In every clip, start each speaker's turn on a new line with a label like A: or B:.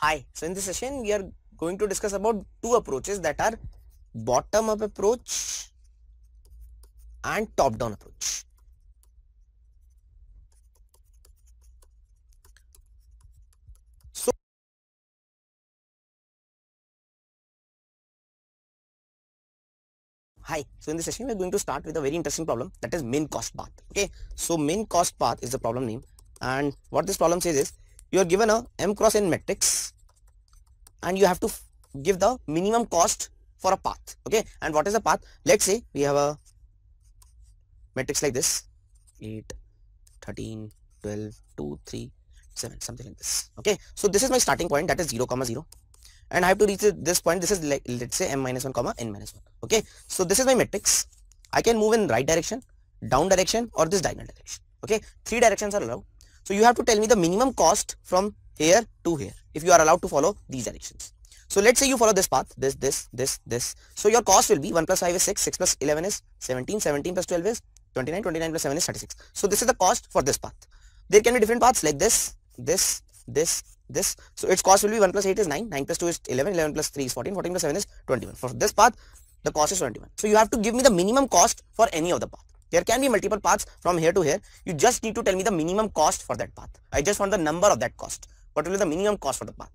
A: Hi, so in this session we are going to discuss about two approaches that are bottom up approach and top down approach. So Hi, so in this session we are going to start with a very interesting problem that is min cost path. Okay, so min cost path is the problem name and what this problem says is you are given a m cross n matrix and you have to give the minimum cost for a path okay and what is the path let's say we have a matrix like this 8 13 12 2 3 7 something like this okay so this is my starting point that is 0 comma 0 and I have to reach this point this is like let's say m minus 1 comma n minus 1 okay so this is my matrix I can move in right direction down direction or this diagonal direction okay three directions are allowed so you have to tell me the minimum cost from here to here if you are allowed to follow these directions. So let's say you follow this path, this, this, this, this. So your cost will be 1 plus 5 is 6, 6 plus 11 is 17, 17 plus 12 is 29, 29 plus 7 is 36. So this is the cost for this path. There can be different paths like this, this, this, this. So its cost will be 1 plus 8 is 9, 9 plus 2 is 11, 11 plus 3 is 14, 14 plus 7 is 21. For this path, the cost is 21. So you have to give me the minimum cost for any of the path. There can be multiple paths from here to here. You just need to tell me the minimum cost for that path. I just want the number of that cost. What will be the minimum cost for the path?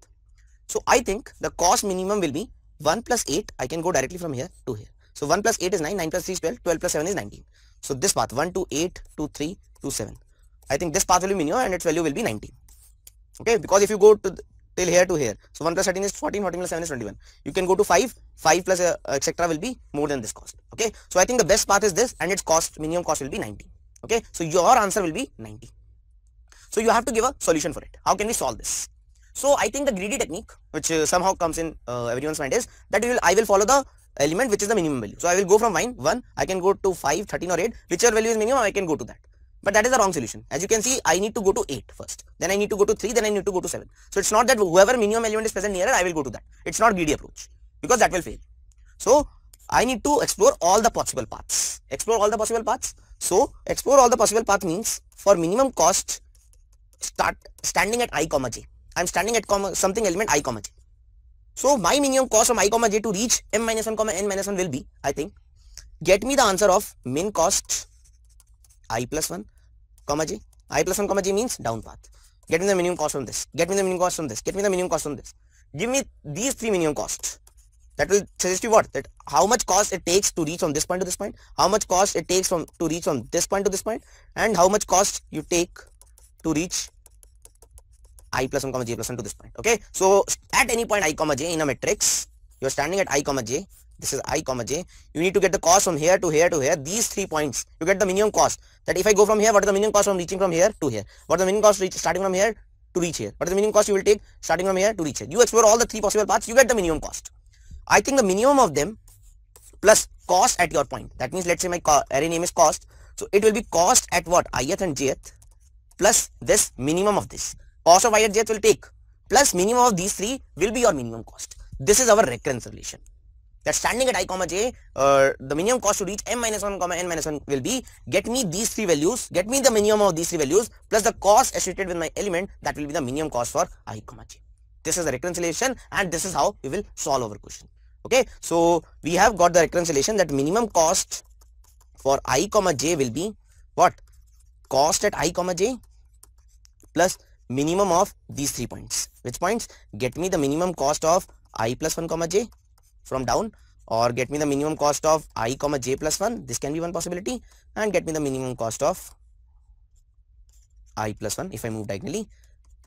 A: So I think the cost minimum will be 1 plus 8. I can go directly from here to here. So 1 plus 8 is 9, 9 plus 3 is 12, 12 plus 7 is 19. So this path 1 to 8 to 3 to 7. I think this path will be minimum and its value will be 19. Okay, because if you go to till here to here. So 1 plus 13 is 14, 14 plus 7 is 21. You can go to 5, 5 plus uh, etc will be more than this cost. Okay. So I think the best path is this and its cost, minimum cost will be 90. Okay. So your answer will be 90. So you have to give a solution for it. How can we solve this? So I think the greedy technique which uh, somehow comes in uh, everyone's mind is that will, I will follow the element which is the minimum value. So I will go from 1, 1, I can go to 5, 13 or 8, whichever value is minimum I can go to that. But that is the wrong solution. As you can see, I need to go to 8 first. Then I need to go to 3, then I need to go to 7. So it's not that whoever minimum element is present nearer, I will go to that. It's not greedy approach because that will fail. So I need to explore all the possible paths. Explore all the possible paths. So explore all the possible path means for minimum cost, start standing at i comma j. I'm standing at comma something element i comma j. So my minimum cost from i comma j to reach m minus 1 comma n minus 1 will be, I think, get me the answer of min cost i plus 1 comma g. i plus 1 comma g means down path. Get me the minimum cost on this. Get me the minimum cost on this. Get me the minimum cost on this. Give me these three minimum costs. That will suggest you what? That how much cost it takes to reach from this point to this point, how much cost it takes from to reach from this point to this point, and how much cost you take to reach i plus 1 comma j plus 1 to this point. Okay. So at any point i comma j in a matrix, you're standing at i comma j this is i comma j you need to get the cost from here to here to here these three points you get the minimum cost that if i go from here what is the minimum cost from reaching from here to here What is the minimum cost reach, starting from here to reach here what is the minimum cost you will take starting from here to reach here you explore all the three possible paths you get the minimum cost i think the minimum of them plus cost at your point that means let's say my array name is cost so it will be cost at what ith and jth plus this minimum of this cost of ith jth will take plus minimum of these three will be your minimum cost this is our recurrence relation that standing at i comma j uh, the minimum cost to reach m minus 1 comma n minus 1 will be get me these three values get me the minimum of these three values plus the cost associated with my element that will be the minimum cost for i comma j this is the reconciliation and this is how we will solve our question okay so we have got the reconciliation that minimum cost for i comma j will be what cost at i comma j plus minimum of these three points which points get me the minimum cost of i plus 1 comma j from down or get me the minimum cost of i comma j plus 1 this can be one possibility and get me the minimum cost of i plus 1 if I move diagonally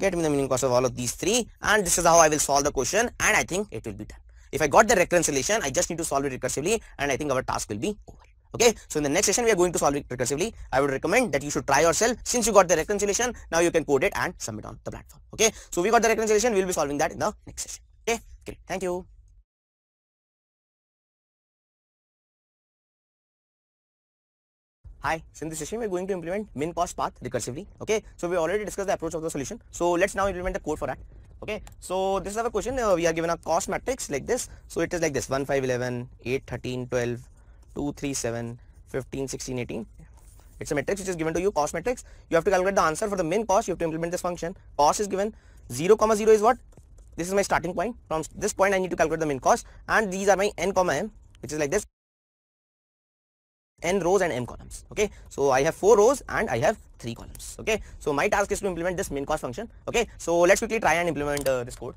A: get me the minimum cost of all of these three and this is how I will solve the question and I think it will be done. If I got the recurrence relation I just need to solve it recursively and I think our task will be over. Okay, so in the next session we are going to solve it recursively. I would recommend that you should try yourself since you got the recurrence relation now you can code it and submit on the platform. Okay, so we got the recurrence relation we will be solving that in the next session. Okay, great. Thank you. Hi, so in this session, we're going to implement min cost path recursively. Okay, so we already discussed the approach of the solution. So let's now implement the code for that. Okay, so this is our question. Uh, we are given a cost matrix like this. So it is like this 1, 5, 11, 8, 13, 12, 2, 3, 7, 15, 16, 18. It's a matrix which is given to you, cost matrix. You have to calculate the answer for the min cost. You have to implement this function. Cost is given 0, comma 0 is what? This is my starting point. From this point, I need to calculate the min cost. And these are my n, comma m, which is like this n rows and m columns okay so i have four rows and i have three columns okay so my task is to implement this min cost function okay so let's quickly try and implement uh, this code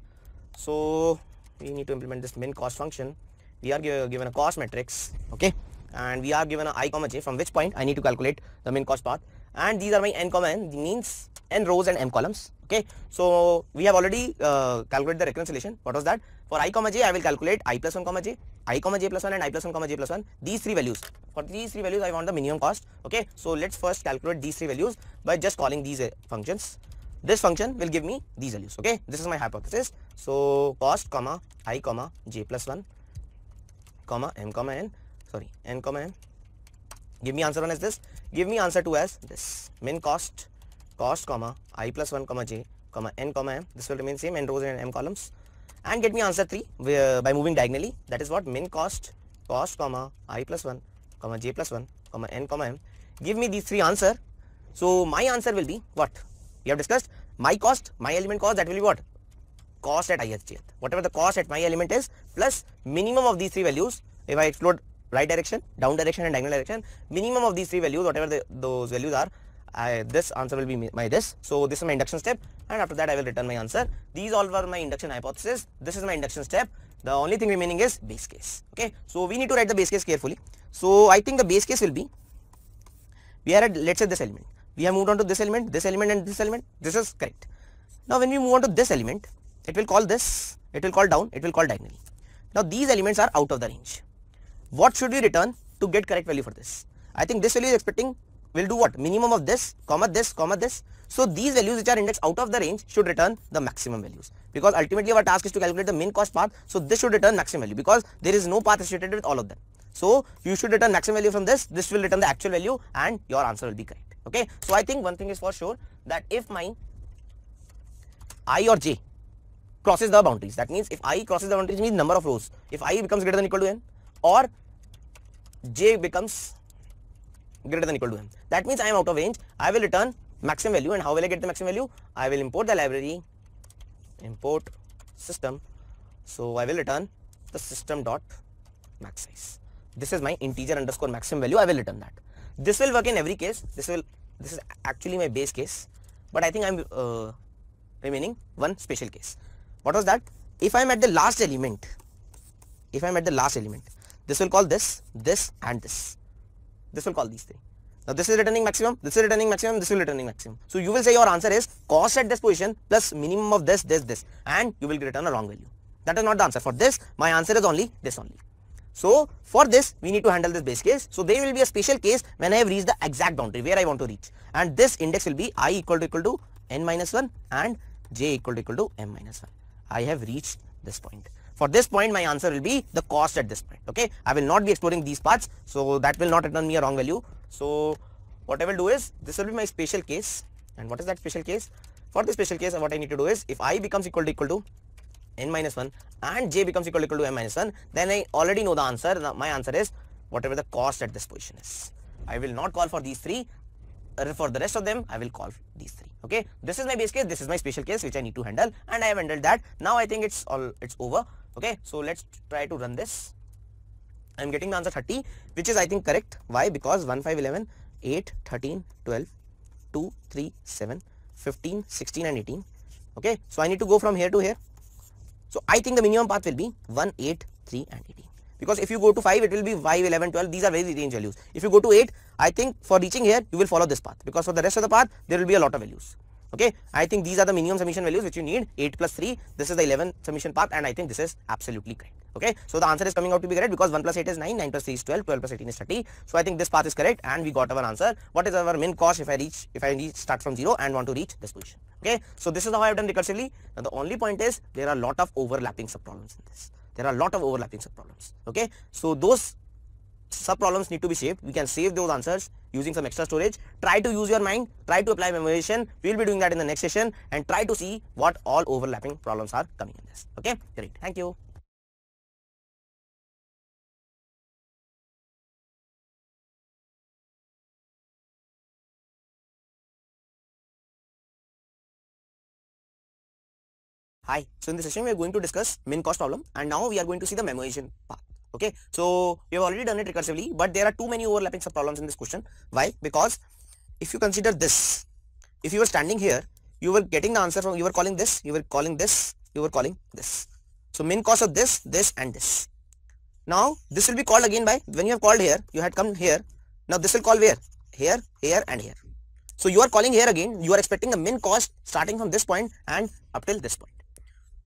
A: so we need to implement this min cost function we are given a cost matrix okay and we are given a i comma j from which point i need to calculate the min cost path and these are my n comma n means n rows and m columns okay so we have already uh, calculated the reconciliation what was that for i comma j, I will calculate i plus 1 comma j, i comma j plus 1 and i plus 1 comma j plus 1. These three values. For these three values, I want the minimum cost. Okay. So let's first calculate these three values by just calling these uh, functions. This function will give me these values. Okay. This is my hypothesis. So cost comma i comma j plus 1 comma m comma n sorry n comma n give me answer 1 as this give me answer 2 as this min cost cost comma i plus 1 comma j comma n comma m this will remain same n rows and m columns and get me answer 3 by moving diagonally that is what min cost cost comma i plus 1 comma j plus 1 comma n comma m give me these three answer so my answer will be what we have discussed my cost my element cost that will be what cost at ijth whatever the cost at my element is plus minimum of these three values if i explode right direction down direction and diagonal direction minimum of these three values whatever the, those values are I, this answer will be my this. So this is my induction step and after that I will return my answer. These all were my induction hypothesis. This is my induction step. The only thing remaining is base case. Okay. So we need to write the base case carefully. So I think the base case will be we are at let's say this element. We have moved on to this element, this element and this element. This is correct. Now when we move on to this element, it will call this, it will call down, it will call diagonally. Now these elements are out of the range. What should we return to get correct value for this? I think this value is expecting will do what? Minimum of this, comma this, comma this. So these values which are indexed out of the range should return the maximum values because ultimately our task is to calculate the min cost path. So this should return maximum value because there is no path associated with all of them. So you should return maximum value from this. This will return the actual value and your answer will be correct. Okay. So I think one thing is for sure that if my i or j crosses the boundaries, that means if i crosses the boundaries means number of rows. If i becomes greater than equal to n or j becomes greater than equal to m. That means I am out of range. I will return maximum value and how will I get the maximum value? I will import the library import system. So I will return the system dot max size. This is my integer underscore maximum value. I will return that. This will work in every case. This will this is actually my base case, but I think I'm uh, remaining one special case. What was that? If I'm at the last element, if I'm at the last element, this will call this, this and this. This will call these three. Now this is returning maximum, this is returning maximum, this will returning maximum. So you will say your answer is cost at this position plus minimum of this, this, this and you will return a wrong value. That is not the answer. For this, my answer is only this only. So for this, we need to handle this base case. So there will be a special case when I have reached the exact boundary where I want to reach and this index will be i equal to equal to n minus 1 and j equal to equal to m minus 1. I have reached this point. For this point, my answer will be the cost at this point. Okay, I will not be exploring these parts, so that will not return me a wrong value. So what I will do is this will be my special case. And what is that special case? For this special case, what I need to do is if i becomes equal to equal to n minus 1 and j becomes equal to equal to n minus 1, then I already know the answer. My answer is whatever the cost at this position is. I will not call for these three. Uh, for the rest of them, I will call these three. Okay, this is my base case. This is my special case which I need to handle, and I have handled that. Now I think it's all it's over okay so let's try to run this i'm getting the answer 30 which is i think correct why because 1 5 11 8 13 12 2 3 7 15 16 and 18 okay so i need to go from here to here so i think the minimum path will be 1 8 3 and 18 because if you go to 5 it will be 5 11 12 these are very range values if you go to 8 i think for reaching here you will follow this path because for the rest of the path there will be a lot of values okay i think these are the minimum summation values which you need 8 plus 3 this is the 11 summation path and i think this is absolutely correct okay so the answer is coming out to be correct because 1 plus 8 is 9 9 plus 3 is 12 12 plus 18 is 30 so i think this path is correct and we got our answer what is our min cost if i reach if i reach start from 0 and want to reach this position okay so this is how i have done recursively now the only point is there are a lot of overlapping subproblems in this there are a lot of overlapping subproblems okay so those sub problems need to be saved. we can save those answers using some extra storage try to use your mind try to apply memorization we'll be doing that in the next session and try to see what all overlapping problems are coming in this okay great thank you Hi, so in this session we are going to discuss min cost problem and now we are going to see the memorization part okay so we have already done it recursively but there are too many overlapping sub problems in this question why because if you consider this if you were standing here you were getting the answer from you were calling this you were calling this you were calling this so min cos of this this and this now this will be called again by when you have called here you had come here now this will call where here here and here so you are calling here again you are expecting the min cost starting from this point and up till this point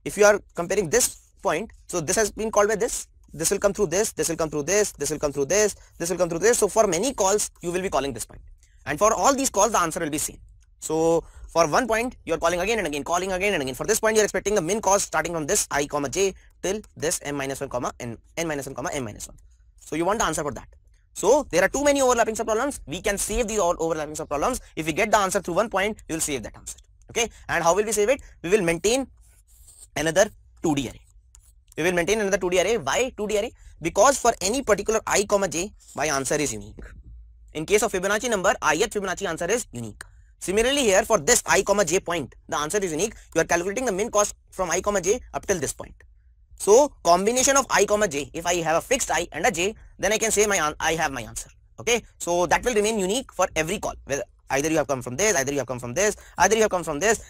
A: if you are comparing this point so this has been called by this this will come through this this will come through this this will come through this this will come through this so for many calls you will be calling this point and for all these calls the answer will be same so for one point you are calling again and again calling again and again for this point you are expecting the min cost starting from this i comma j till this m minus 1 comma n n minus 1 comma m minus minus 1 so you want the answer for that so there are too many overlapping subproblems. We can save these all overlapping subproblems. If we get the answer through one point, we will save that answer. Okay. And how will we save it? We will maintain another 2D array we will maintain another 2D array. Why 2D array? Because for any particular i comma j, my answer is unique. In case of Fibonacci number, ith Fibonacci answer is unique. Similarly here for this i comma j point, the answer is unique. You are calculating the min cost from i comma j up till this point. So combination of i comma j, if I have a fixed i and a j, then I can say my I have my answer. Okay, so that will remain unique for every call. Whether either you have come from this, either you have come from this, either you have come from this.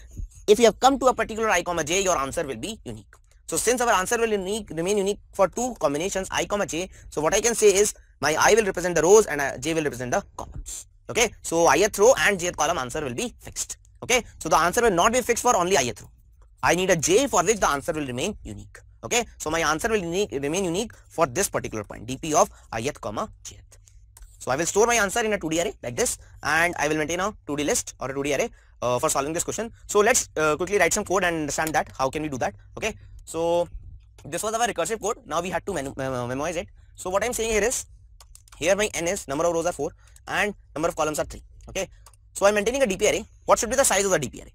A: If you have come to a particular i comma j, your answer will be unique. So since our answer will unique, remain unique for two combinations i comma j, so what I can say is my i will represent the rows and uh, j will represent the columns. Okay, so ith row and jth column answer will be fixed. Okay, so the answer will not be fixed for only ith row. I need a j for which the answer will remain unique. Okay, so my answer will unique, remain unique for this particular point dp of ith comma jth. So I will store my answer in a 2D array like this and I will maintain a 2D list or a 2D array uh, for solving this question. So let's uh, quickly write some code and understand that how can we do that. Okay. So this was our recursive code. Now we had to uh, memoize it. So what I'm saying here is, here my n is number of rows are 4 and number of columns are 3. Okay. So I'm maintaining a DP array. What should be the size of the DP array?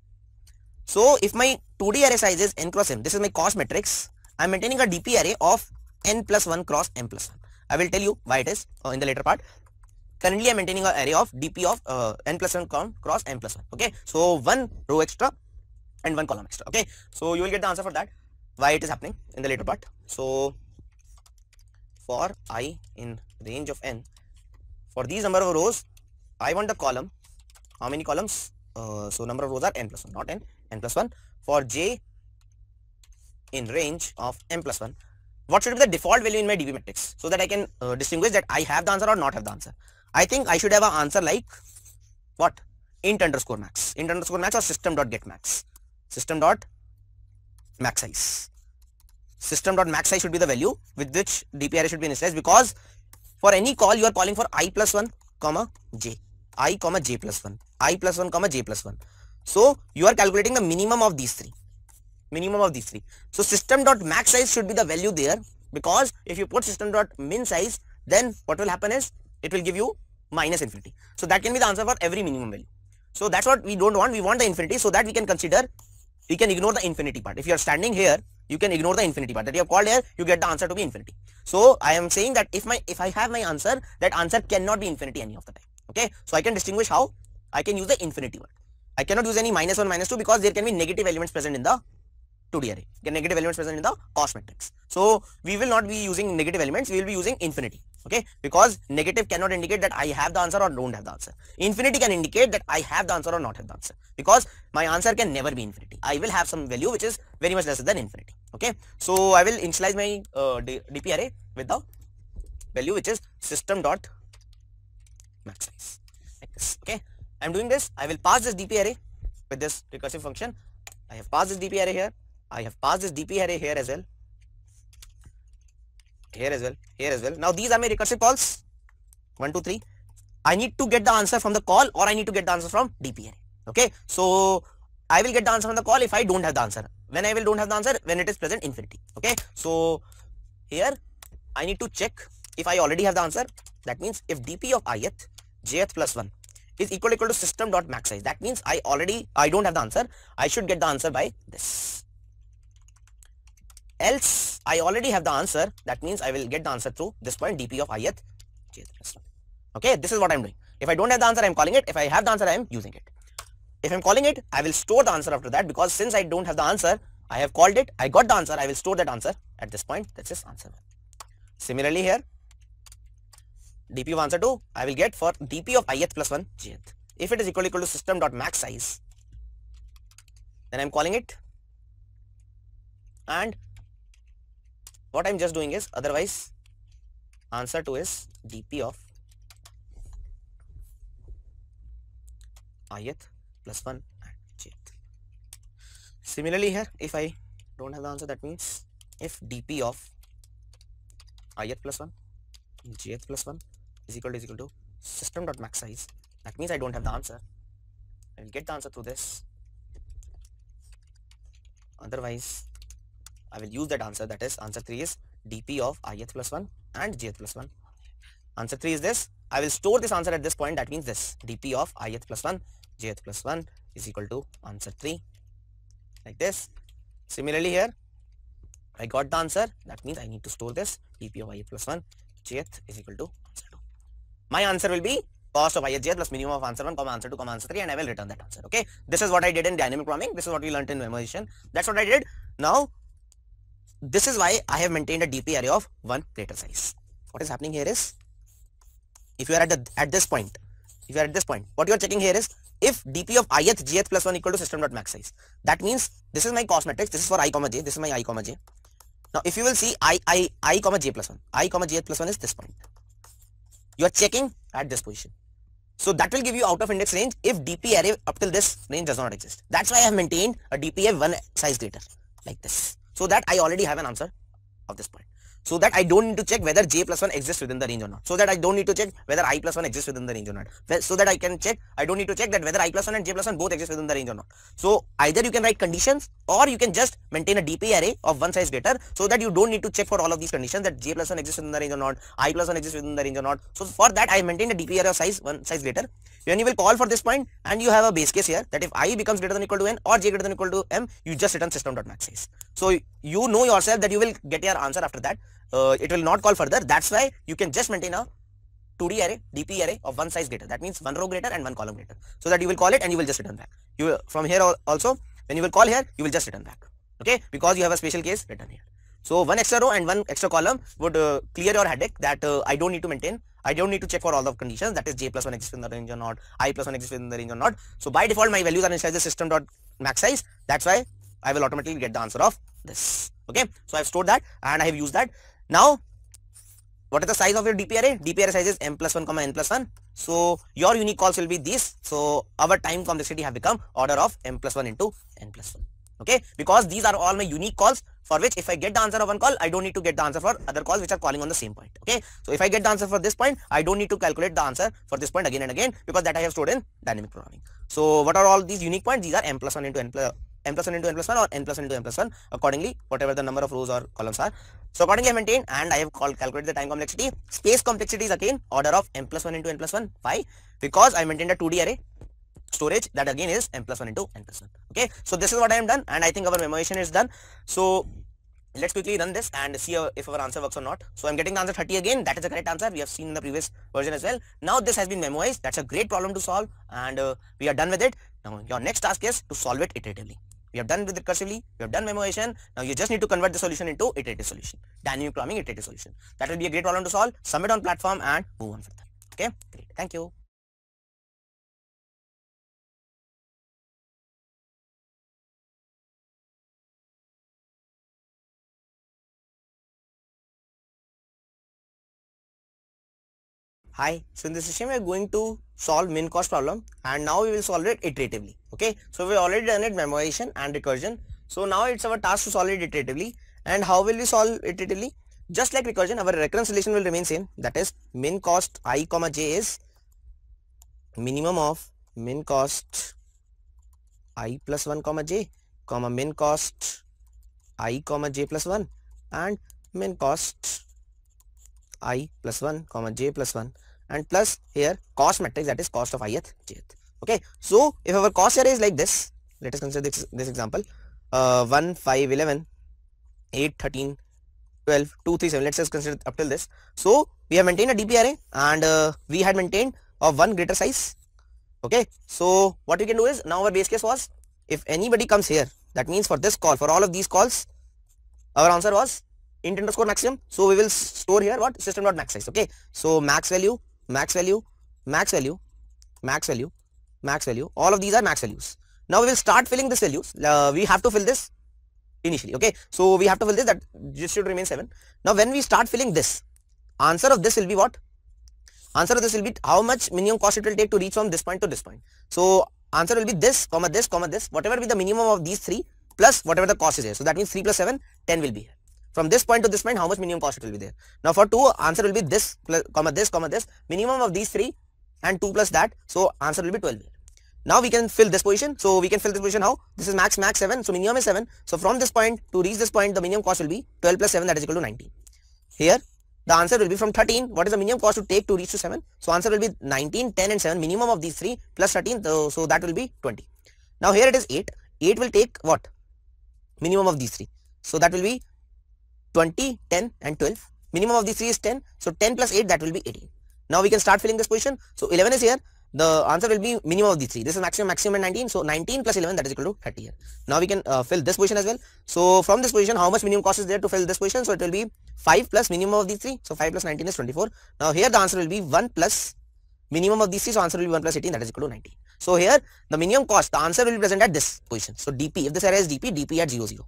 A: So if my 2D array size is n cross m, this is my cost matrix. I'm maintaining a DP array of n plus 1 cross m plus 1. I will tell you why it is uh, in the later part. Currently, I'm maintaining an array of DP of uh, n plus 1 cross m plus plus 1. Okay. So one row extra and one column extra. Okay. So you will get the answer for that why it is happening in the later part so for i in range of n for these number of rows i want the column how many columns uh, so number of rows are n plus 1 not n n plus 1 for j in range of n plus 1 what should be the default value in my db matrix so that i can uh, distinguish that i have the answer or not have the answer i think i should have an answer like what int underscore max int underscore max or system dot get max system dot max size. System dot max size should be the value with which array should be initialized because for any call you are calling for i plus 1 comma j i comma j plus 1 i plus 1 comma j plus 1 so you are calculating the minimum of these three minimum of these three so system dot max size should be the value there because if you put system dot min size then what will happen is it will give you minus infinity so that can be the answer for every minimum value so that's what we don't want we want the infinity so that we can consider you can ignore the infinity part. If you are standing here, you can ignore the infinity part that you have called here, you get the answer to be infinity. So I am saying that if my if I have my answer, that answer cannot be infinity any of the time. Okay, so I can distinguish how I can use the infinity one. I cannot use any minus 1, minus 2 because there can be negative elements present in the to D array. Okay, negative elements present in the cost matrix. So we will not be using negative elements, we will be using infinity. Okay, because negative cannot indicate that I have the answer or don't have the answer. Infinity can indicate that I have the answer or not have the answer. Because my answer can never be infinity. I will have some value which is very much lesser than infinity. Okay, so I will initialize my uh, DP array with the value which is system dot max size Okay, I'm doing this. I will pass this DP array with this recursive function. I have passed this DP array here. I have passed this DP array here as well. Here as well. Here as well. Now these are my recursive calls. One, two, three. I need to get the answer from the call or I need to get the answer from DP array. Okay. So I will get the answer from the call if I don't have the answer. When I will don't have the answer, when it is present infinity. Okay. So here I need to check if I already have the answer. That means if DP of ith jth plus 1 is equal equal to system dot max size. That means I already I don't have the answer. I should get the answer by this. Else, I already have the answer. That means I will get the answer through this point dp of ith Okay, this is what I'm doing. If I don't have the answer, I'm calling it. If I have the answer, I'm using it. If I'm calling it, I will store the answer after that because since I don't have the answer, I have called it, I got the answer, I will store that answer at this point. That's just answer. Similarly here, dp of answer 2, I will get for dp of ith plus 1 jth. If it is equal equal to system dot max size, then I'm calling it and what I'm just doing is otherwise answer to is dp of ith plus 1 and jth. Similarly here if I don't have the answer that means if dp of ith plus 1 jth plus 1 is equal to is equal to system dot max size that means I don't have the answer I'll get the answer through this otherwise I will use that answer that is answer 3 is dp of ith plus 1 and jth plus 1. Answer 3 is this. I will store this answer at this point that means this dp of ith plus 1 jth plus 1 is equal to answer 3 like this. Similarly here I got the answer that means I need to store this dp of ith plus 1 jth is equal to answer 2. My answer will be cost of ith jth plus minimum of answer 1 comma answer 2 comma answer 3 and I will return that answer okay. This is what I did in dynamic programming this is what we learnt in memorization that's what I did. Now this is why I have maintained a DP array of 1 greater size. What is happening here is, if you are at, the, at this point, if you are at this point, what you are checking here is, if dp of ith gth plus 1 equal to system dot max size, that means this is my cos matrix, this is for i comma j, this is my i comma j. Now if you will see i, i, i comma j plus 1, i comma j plus plus 1 is this point. You are checking at this position. So that will give you out of index range if dp array up till this range does not exist. That's why I have maintained a dp of 1 size greater like this so that I already have an answer of this point. So that I don't need to check whether j plus 1 exists within the range or not. So that I don't need to check whether i plus 1 exists within the range or not. So that I can check, I don't need to check that whether i plus 1 and j plus 1 both exist within the range or not. So either you can write conditions or you can just maintain a DP array of one size greater so that you don't need to check for all of these conditions that j plus 1 exists within the range or not, i plus 1 exists within the range or not. So for that I maintain a DP array of size one size greater. When you will call for this point and you have a base case here that if i becomes greater than equal to n or j greater than equal to m, you just return system.maxis. So you know yourself that you will get your answer after that. Uh, it will not call further. That's why you can just maintain a 2D array, DP array of one size greater. That means one row greater and one column greater. So that you will call it and you will just return back. You from here also, when you will call here, you will just return back. Okay, because you have a special case written here. So one extra row and one extra column would uh, clear your headache that uh, I don't need to maintain. I don't need to check for all the conditions that is j plus 1 exists in the range or not, i plus 1 exists in the range or not. So by default my values are inside the system dot max size. That's why I will automatically get the answer of this. Okay. So I've stored that and I have used that. Now what is the size of your DP array? DP array size is m plus 1 comma n plus 1. So your unique calls will be this. So our time complexity have become order of m plus 1 into n plus 1. Okay. Because these are all my unique calls for which if I get the answer of one call, I don't need to get the answer for other calls which are calling on the same point. Okay. So if I get the answer for this point, I don't need to calculate the answer for this point again and again because that I have stored in dynamic programming. So what are all these unique points? These are m plus 1 into n plus n plus 1 into n plus 1 or n plus 1 into n plus 1 accordingly whatever the number of rows or columns are. So accordingly I maintain and I have called calculate the time complexity. Space complexity is again order of m plus 1 into n plus 1. Why? Because I maintained a 2D array storage that again is n plus 1 into n plus 1 okay so this is what i am done and i think our memorization is done so let's quickly run this and see uh, if our answer works or not so i'm getting the answer 30 again that is the correct answer we have seen in the previous version as well now this has been memoized that's a great problem to solve and uh, we are done with it now your next task is to solve it iteratively we have done with recursively we have done memoization now you just need to convert the solution into iterative solution dynamic programming iterative solution that will be a great problem to solve submit on platform and move on further okay great thank you hi so in this session we are going to solve min cost problem and now we will solve it iteratively okay so we already done it memorization and recursion so now it's our task to solve it iteratively and how will we solve iteratively just like recursion our recurrence relation will remain same that is min cost i comma j is minimum of min cost i plus 1 comma j comma min cost i comma j plus 1 and min cost i plus 1 comma j plus 1 and plus here cost matrix that is cost of ith jth okay so if our cost here is like this let us consider this, this example uh, 1 5 11 8 13 12 2 3 7 let's just consider up till this so we have maintained a dp array and uh, we had maintained of one greater size okay so what we can do is now our base case was if anybody comes here that means for this call for all of these calls our answer was int underscore maximum so we will store here what system dot max size okay so max value max value, max value, max value, max value. All of these are max values. Now we will start filling this values. Uh, we have to fill this initially. Okay. So we have to fill this that this should remain 7. Now when we start filling this, answer of this will be what? Answer of this will be how much minimum cost it will take to reach from this point to this point. So answer will be this comma this comma this whatever be the minimum of these three plus whatever the cost is here. So that means 3 plus 7 10 will be here. From this point to this point, how much minimum cost it will be there? Now for 2, answer will be this, comma, this, comma, this, minimum of these 3 and 2 plus that. So answer will be 12 Now we can fill this position. So we can fill this position how? This is max, max 7. So minimum is 7. So from this point to reach this point, the minimum cost will be 12 plus 7 that is equal to 19. Here, the answer will be from 13. What is the minimum cost to take to reach to 7? So answer will be 19, 10 and 7 minimum of these 3 plus 13. So, so that will be 20. Now here it is 8. 8 will take what? Minimum of these 3. So that will be 20, 10 and 12. Minimum of these 3 is 10. So 10 plus 8 that will be 18. Now we can start filling this position. So 11 is here. The answer will be minimum of these 3. This is maximum, maximum and 19. So 19 plus 11 that is equal to 30 here. Now we can uh, fill this position as well. So from this position how much minimum cost is there to fill this position? So it will be 5 plus minimum of these 3. So 5 plus 19 is 24. Now here the answer will be 1 plus minimum of these 3. So answer will be 1 plus 18 that is equal to 19. So here the minimum cost the answer will be present at this position. So dp if this array is dp dp at 0 0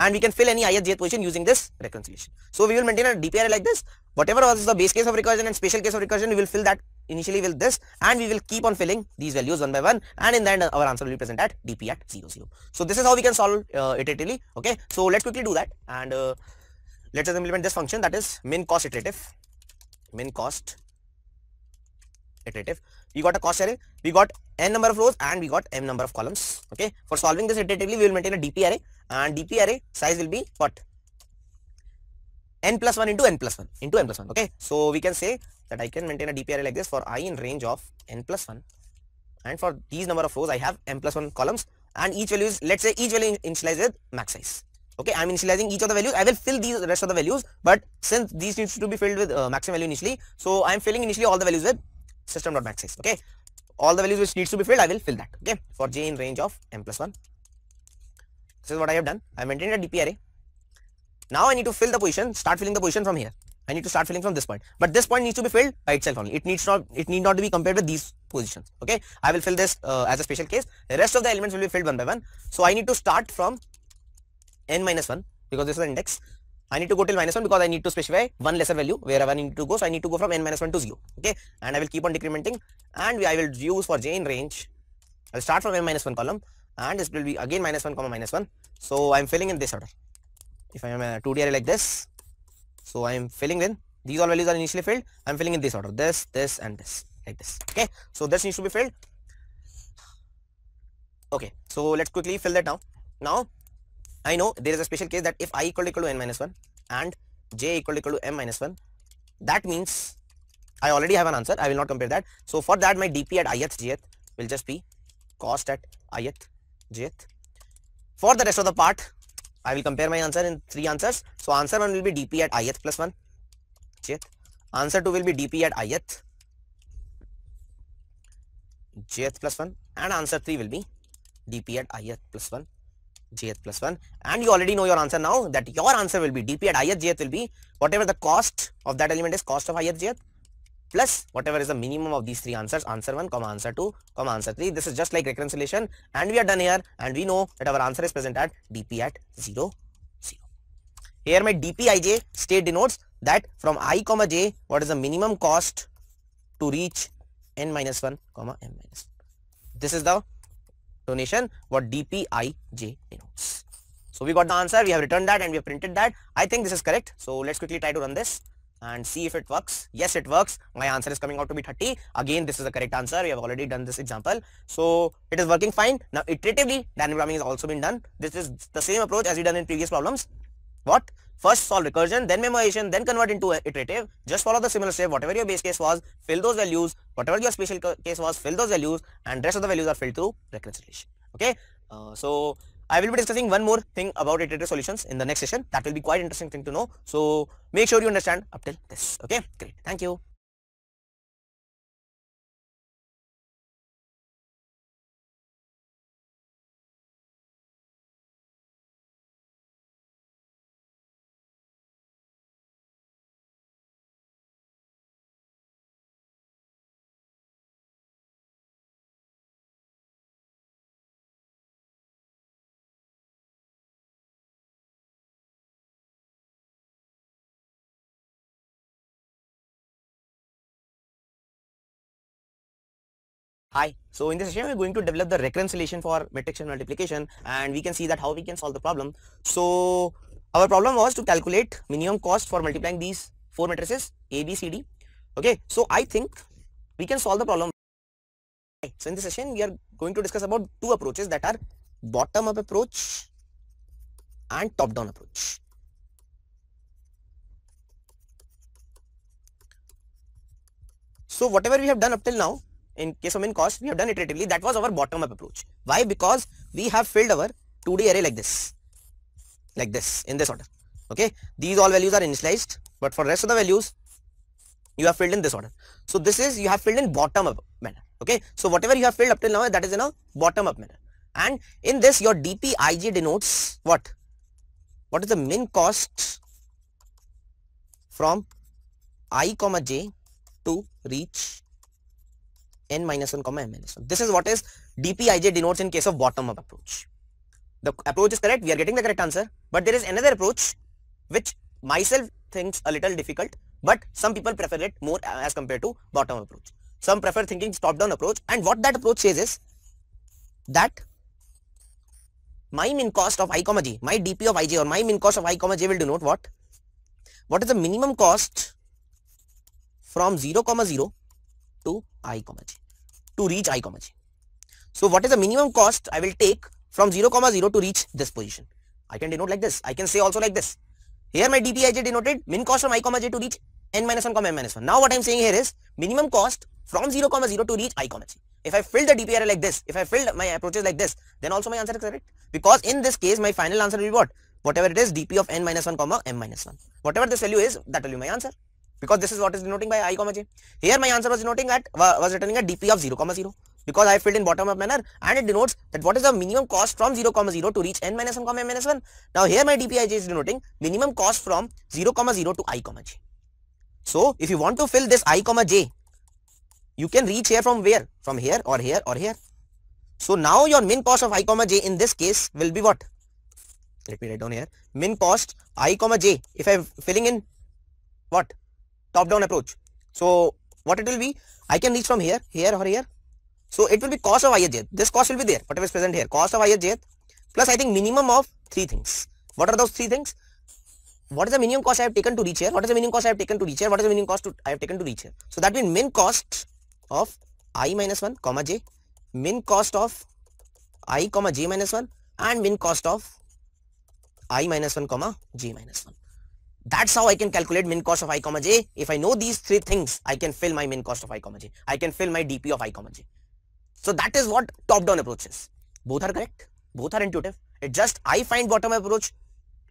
A: and we can fill any ith jth position using this reconciliation. So we will maintain a array like this. Whatever was the base case of recursion and special case of recursion, we will fill that initially with this and we will keep on filling these values one by one and in the end our answer will be present at dp at 0 0. So this is how we can solve uh, iteratively. Okay. So let's quickly do that and uh, let us implement this function that is min cost iterative, min cost iterative. We got a cost array, we got n number of rows and we got m number of columns. Okay. For solving this iteratively, we will maintain a dp array and DP array size will be what? n plus 1 into n plus 1 into n plus 1 okay so we can say that I can maintain a DP array like this for i in range of n plus 1 and for these number of rows I have n plus 1 columns and each value is let's say each value initialized with max size okay I'm initializing each of the values I will fill these rest of the values but since these needs to be filled with uh, maximum value initially so I'm filling initially all the values with system.max size okay all the values which needs to be filled I will fill that okay for j in range of n plus 1 this is what I have done. I have maintained a DP array. Now I need to fill the position, start filling the position from here. I need to start filling from this point. But this point needs to be filled by itself only. It needs not it need not to be compared with these positions. Okay. I will fill this uh, as a special case. The rest of the elements will be filled one by one. So I need to start from n minus 1 because this is the index. I need to go till minus 1 because I need to specify one lesser value wherever I need to go. So I need to go from n minus 1 to 0. Okay. And I will keep on decrementing and I will use for j in range. I'll start from n minus 1 column and it will be again minus 1 comma minus 1 so i'm filling in this order if i am a 2d array like this so i am filling in these all values are initially filled i'm filling in this order this this and this like this okay so this needs to be filled okay so let's quickly fill that now now i know there is a special case that if i equal to equal to n minus 1 and j equal to equal to m minus 1 that means i already have an answer i will not compare that so for that my dp at ith jth will just be cost at ith jth. For the rest of the part, I will compare my answer in three answers. So answer 1 will be dp at ith plus 1 jth. Answer 2 will be dp at ith jth plus 1 and answer 3 will be dp at ith plus 1 jth plus 1 and you already know your answer now that your answer will be dp at ith jth will be whatever the cost of that element is cost of ith jth plus whatever is the minimum of these three answers answer 1 comma answer 2 comma answer 3 this is just like reconciliation and we are done here and we know that our answer is present at dp at 0 0 here my dpij state denotes that from i comma j what is the minimum cost to reach n minus 1 comma n minus 1. this is the donation what dpij denotes so we got the answer we have returned that and we have printed that i think this is correct so let's quickly try to run this and see if it works. Yes, it works. My answer is coming out to be 30. Again, this is the correct answer. We have already done this example. So it is working fine. Now, iteratively, dynamic programming has also been done. This is the same approach as we done in previous problems. What? First solve recursion, then memorization, then convert into iterative. Just follow the similar step. Whatever your base case was, fill those values. Whatever your special case was, fill those values. And rest of the values are filled through reconciliation. Okay. Uh, so I will be discussing one more thing about iterative solutions in the next session. That will be quite interesting thing to know. So make sure you understand up till this. Okay, great. Thank you. Hi, so in this session we're going to develop the recurrence relation for matrix and multiplication and we can see that how we can solve the problem. So our problem was to calculate minimum cost for multiplying these four matrices A, B, C, D. Okay, so I think we can solve the problem. So in this session we are going to discuss about two approaches that are bottom up approach and top down approach. So whatever we have done up till now in case of min cost, we have done iteratively. That was our bottom-up approach. Why? Because we have filled our 2D array like this, like this, in this order. Okay. These all values are initialized, but for rest of the values, you have filled in this order. So this is you have filled in bottom-up manner. Okay. So whatever you have filled up till now, that is in a bottom-up manner. And in this, your DPIG denotes what? What is the min cost from i comma j to reach n minus 1 comma n minus 1. This is what is DPIJ denotes in case of bottom-up approach. The approach is correct. We are getting the correct answer. But there is another approach which myself thinks a little difficult. But some people prefer it more as compared to bottom up approach. Some prefer thinking top-down approach. And what that approach says is that my min cost of i comma j, my DP of ij or my min cost of i comma j will denote what? What is the minimum cost from 0 comma 0 to i comma j to reach i comma j. So what is the minimum cost I will take from 0 comma 0 to reach this position? I can denote like this. I can say also like this. Here my DPIJ denoted min cost from i comma j to reach n minus 1 comma n minus 1. Now what I am saying here is minimum cost from 0 comma 0 to reach i comma j. If I fill the DPIR like this, if I fill my approaches like this, then also my answer is correct. Because in this case my final answer will be what? Whatever it is dp of n minus 1 comma m minus 1. Whatever this value is, that will be my answer because this is what is denoting by i comma j here my answer was denoting at was returning a dp of 0 comma 0 because I filled in bottom up manner and it denotes that what is the minimum cost from 0 comma 0 to reach n minus 1 comma n minus 1. Now here my DPIJ is denoting minimum cost from 0 comma 0 to i comma j. So if you want to fill this i comma j, you can reach here from where? From here or here or here. So now your min cost of i comma j in this case will be what? Let me write down here. Min cost i comma j if I am filling in what? top down approach. So what it will be, I can reach from here, here or here. So it will be cost of ijth. This cost will be there, whatever is present here. Cost of ijth plus I think minimum of three things. What are those three things? What is the minimum cost I have taken to reach here? What is the minimum cost I have taken to reach here? What is the minimum cost to, I have taken to reach here? So that means min cost of i minus 1 comma j, min cost of i comma j minus 1 and min cost of i minus 1 comma j minus 1. That's how I can calculate min cost of i comma j. If I know these three things, I can fill my min cost of i comma j. I can fill my DP of i comma j. So that is what top-down approach is. Both are correct. Both are intuitive. It just I find bottom approach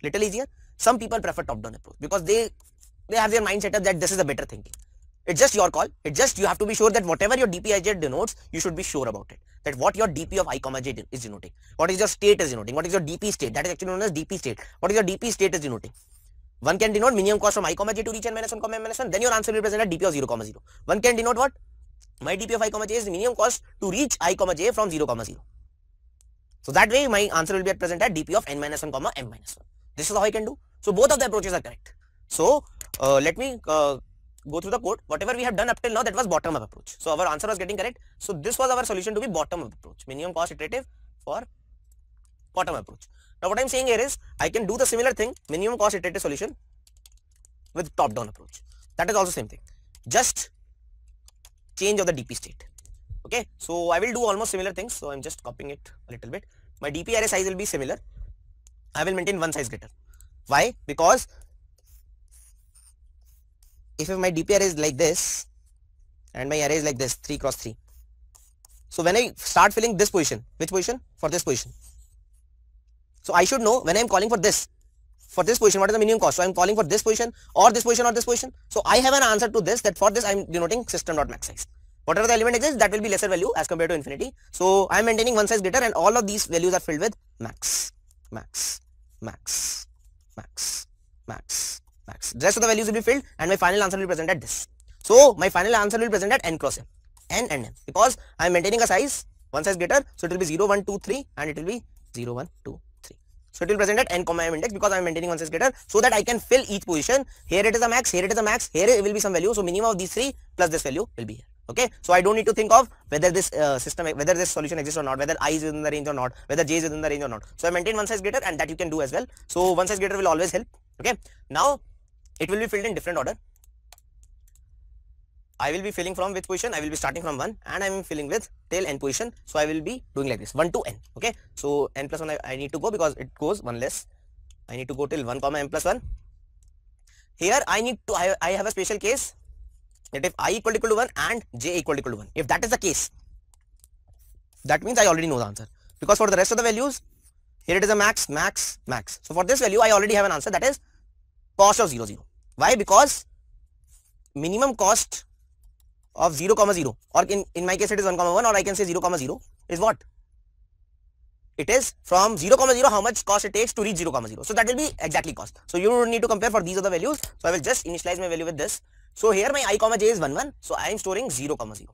A: little easier. Some people prefer top-down approach because they they have their mind set up that this is a better thinking. It's just your call. It's just you have to be sure that whatever your DPIJ denotes, you should be sure about it. That what your DP of i comma j is denoting. What is your state is denoting. What is your DP state? That is actually known as DP state. What is your DP state is denoting. One can denote minimum cost from i comma j to reach n minus 1 comma m minus minus 1. Then your answer will present at dp of 0 comma 0. One can denote what? My dp of i comma j is minimum cost to reach i comma j from 0 comma 0. So that way my answer will be at present at dp of n minus 1 comma m minus 1. This is how I can do. So both of the approaches are correct. So uh, let me uh, go through the code. Whatever we have done up till now that was bottom up approach. So our answer was getting correct. So this was our solution to be bottom up approach. Minimum cost iterative for bottom approach. Now what I'm saying here is I can do the similar thing minimum cost iterative solution with top down approach. That is also same thing. Just change of the DP state. Okay. So I will do almost similar things. So I'm just copying it a little bit. My DP array size will be similar. I will maintain one size greater. Why? Because if my DP array is like this and my array is like this 3 cross 3. So when I start filling this position, which position? For this position, so I should know when I am calling for this, for this position, what is the minimum cost? So I am calling for this position or this position or this position. So I have an answer to this that for this I am denoting system dot max size. Whatever the element exists, that will be lesser value as compared to infinity. So I am maintaining one size greater and all of these values are filled with max, max, max, max, max, max. The rest of the values will be filled and my final answer will be present at this. So my final answer will be present at n cross m, n and m because I am maintaining a size, one size greater. So it will be 0, 1, 2, 3 and it will be 0, 1, 2, so it will present at n comma m index because I am maintaining one size greater so that I can fill each position. Here it is a max, here it is a max, here it will be some value. So minimum of these three plus this value will be here. Okay, so I don't need to think of whether this uh, system, whether this solution exists or not, whether i is within the range or not, whether j is within the range or not. So I maintain one size greater and that you can do as well. So one size greater will always help. Okay, now it will be filled in different order. I will be filling from which position? I will be starting from 1 and I am filling with till n position. So I will be doing like this 1 to n. Okay. So n plus 1 I, I need to go because it goes 1 less. I need to go till 1 comma n plus 1. Here I need to I, I have a special case that if i equal to equal to 1 and j equal to equal to 1. If that is the case that means I already know the answer because for the rest of the values here it is a max max max. So for this value I already have an answer that is cost of 0 0. Why? Because minimum cost of 0 comma 0 or in, in my case it is 1 comma 1 or I can say 0 comma 0 is what? It is from 0 comma 0 how much cost it takes to reach 0 comma 0. So that will be exactly cost. So you need to compare for these other values. So I will just initialize my value with this. So here my i comma j is 1 1. So I am storing 0 comma 0.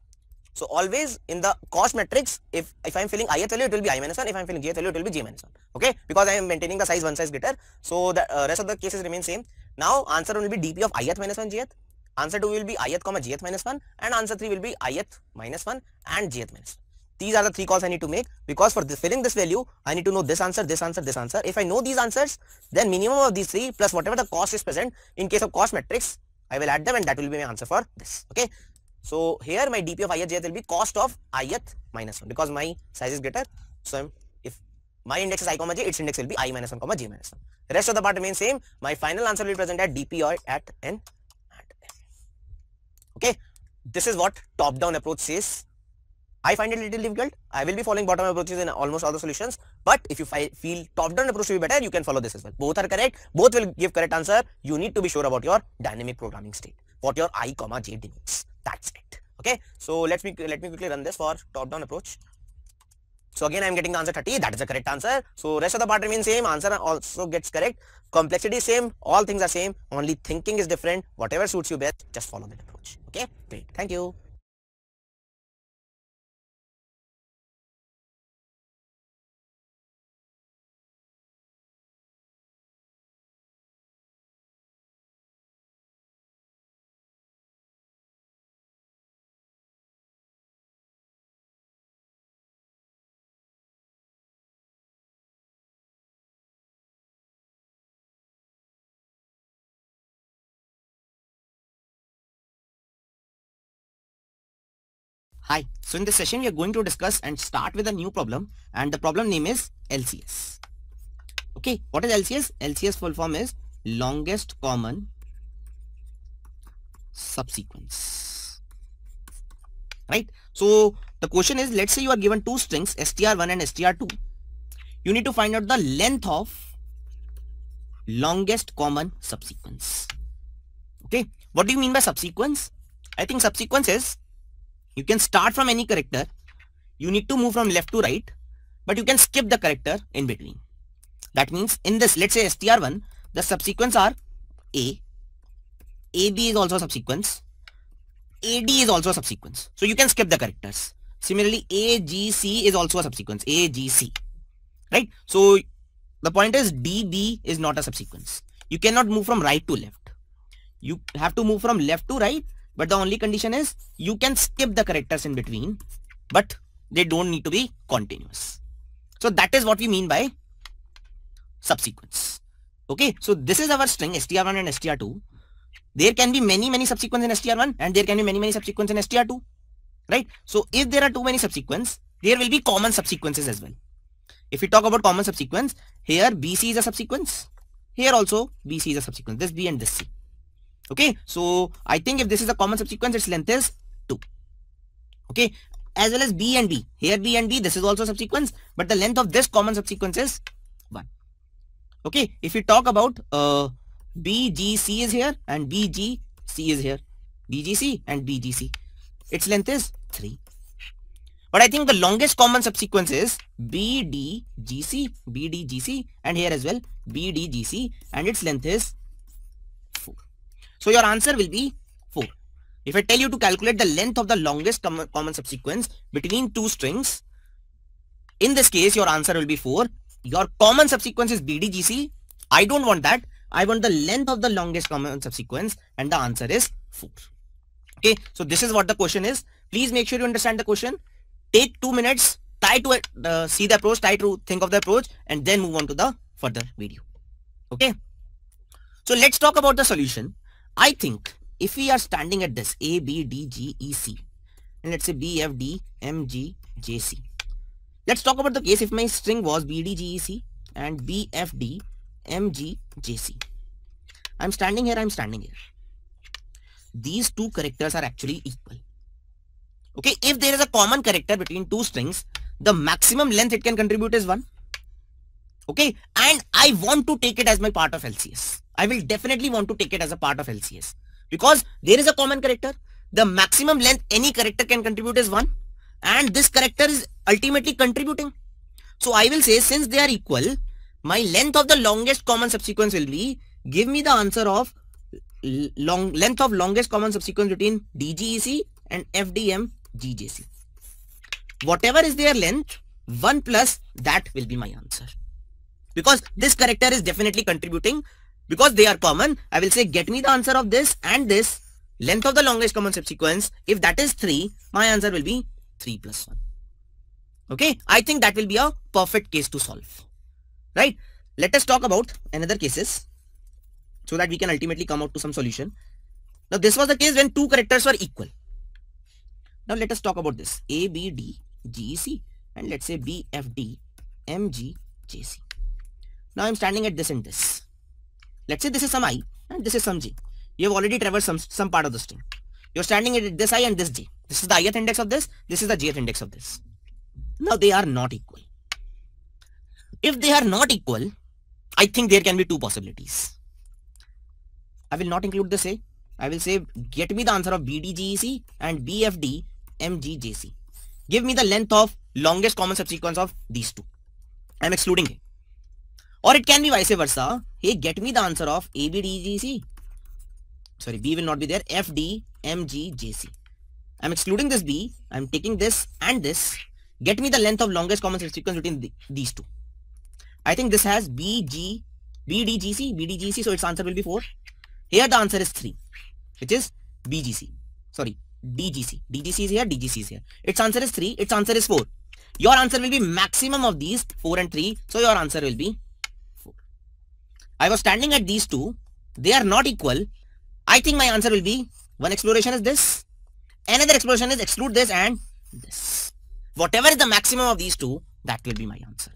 A: So always in the cost matrix, if, if I am filling ith value, it will be i minus 1. If I am filling jth value, it will be j minus 1. Okay, because I am maintaining the size one size greater. So the uh, rest of the cases remain same. Now answer will be dp of ith minus 1 jth Answer 2 will be ith comma jth minus 1 and answer 3 will be ith minus 1 and jth minus 1. These are the three calls I need to make because for this, filling this value, I need to know this answer, this answer, this answer. If I know these answers, then minimum of these three plus whatever the cost is present in case of cost matrix, I will add them and that will be my answer for this. Okay. So here my dp of ith jth will be cost of ith minus 1 because my size is greater. So if my index is i comma j, its index will be i minus 1 comma j minus 1. The rest of the part remains same. My final answer will be present at dp or at n okay this is what top down approach says I find it a little difficult. I will be following bottom approaches in almost all the solutions. But if you feel top-down approach to be better, you can follow this as well. Both are correct. Both will give correct answer. You need to be sure about your dynamic programming state. What your I, comma, J denotes. That's it. Okay. So let me let me quickly run this for top-down approach. So again, I'm getting the answer 30. That is the correct answer. So rest of the part remains same. Answer also gets correct. Complexity same. All things are same. Only thinking is different. Whatever suits you best, just follow that approach. Okay, great. Thank you. Hi, so in this session we are going to discuss and start with a new problem and the problem name is LCS. Okay, what is LCS? LCS full form is longest common subsequence. Right, so the question is let's say you are given two strings str1 and str2. You need to find out the length of longest common subsequence. Okay, what do you mean by subsequence? I think subsequence is you can start from any character. You need to move from left to right, but you can skip the character in between. That means in this, let's say str1, the subsequence are A, AB is also a subsequence, AD is also a subsequence. So you can skip the characters. Similarly, AGC is also a subsequence, AGC, right? So the point is DB is not a subsequence. You cannot move from right to left. You have to move from left to right but the only condition is you can skip the characters in between but they don't need to be continuous so that is what we mean by subsequence okay so this is our string str1 and str2 there can be many many subsequence in str1 and there can be many many subsequence in str2 right so if there are too many subsequence there will be common subsequences as well if we talk about common subsequence here bc is a subsequence here also bc is a subsequence this b and this c okay so i think if this is a common subsequence its length is 2 okay as well as b and b here b and b this is also subsequence but the length of this common subsequence is 1 okay if we talk about uh, bgc is here and bgc is here bgc and bgc its length is 3 but i think the longest common subsequence is bdgc bdgc and here as well bdgc and its length is so your answer will be 4. If I tell you to calculate the length of the longest com common subsequence between two strings, in this case your answer will be 4. Your common subsequence is BDGC. I don't want that. I want the length of the longest common subsequence and the answer is 4. Okay, so this is what the question is. Please make sure you understand the question. Take 2 minutes, try to uh, see the approach, try to think of the approach and then move on to the further video. Okay, so let's talk about the solution. I think if we are standing at this A, B, D, G, E, C, and let's say B, F, D, M, G, J, C. Let's talk about the case if my string was B, D, G, E, C and B, F, D, M, G, J, C. I'm standing here, I'm standing here. These two characters are actually equal. Okay, if there is a common character between two strings, the maximum length it can contribute is 1 okay and i want to take it as my part of lcs i will definitely want to take it as a part of lcs because there is a common character the maximum length any character can contribute is one and this character is ultimately contributing so i will say since they are equal my length of the longest common subsequence will be give me the answer of long length of longest common subsequence between dgec and fdm gjc whatever is their length 1 plus that will be my answer because this character is definitely contributing because they are common I will say get me the answer of this and this length of the longest common subsequence if that is 3 my answer will be 3 plus 1 okay I think that will be a perfect case to solve right let us talk about another cases so that we can ultimately come out to some solution now this was the case when two characters were equal now let us talk about this A B D G C and let's say B F D M G J C now I'm standing at this and this. Let's say this is some i and this is some j. You have already traversed some, some part of the string. You're standing at this i and this j. This is the ith index of this. This is the jth index of this. Now they are not equal. If they are not equal, I think there can be two possibilities. I will not include this a. I will say get me the answer of BDGEC and BFD MGJC. Give me the length of longest common subsequence of these two. I'm excluding it. Or it can be vice versa. Hey, get me the answer of A, B, D, G, C. Sorry, B will not be there. F, D, M, G, J, C. I'm excluding this B. I'm taking this and this. Get me the length of longest common sequence between the, these two. I think this has B, G, B, D, G, C, B, D, G, C. So its answer will be 4. Here the answer is 3, which is BGC. Sorry, D G C. D G C is here, DGC is here. Its answer is 3, its answer is 4. Your answer will be maximum of these 4 and 3. So your answer will be I was standing at these two. They are not equal. I think my answer will be one exploration is this. Another exploration is exclude this and this. Whatever is the maximum of these two, that will be my answer.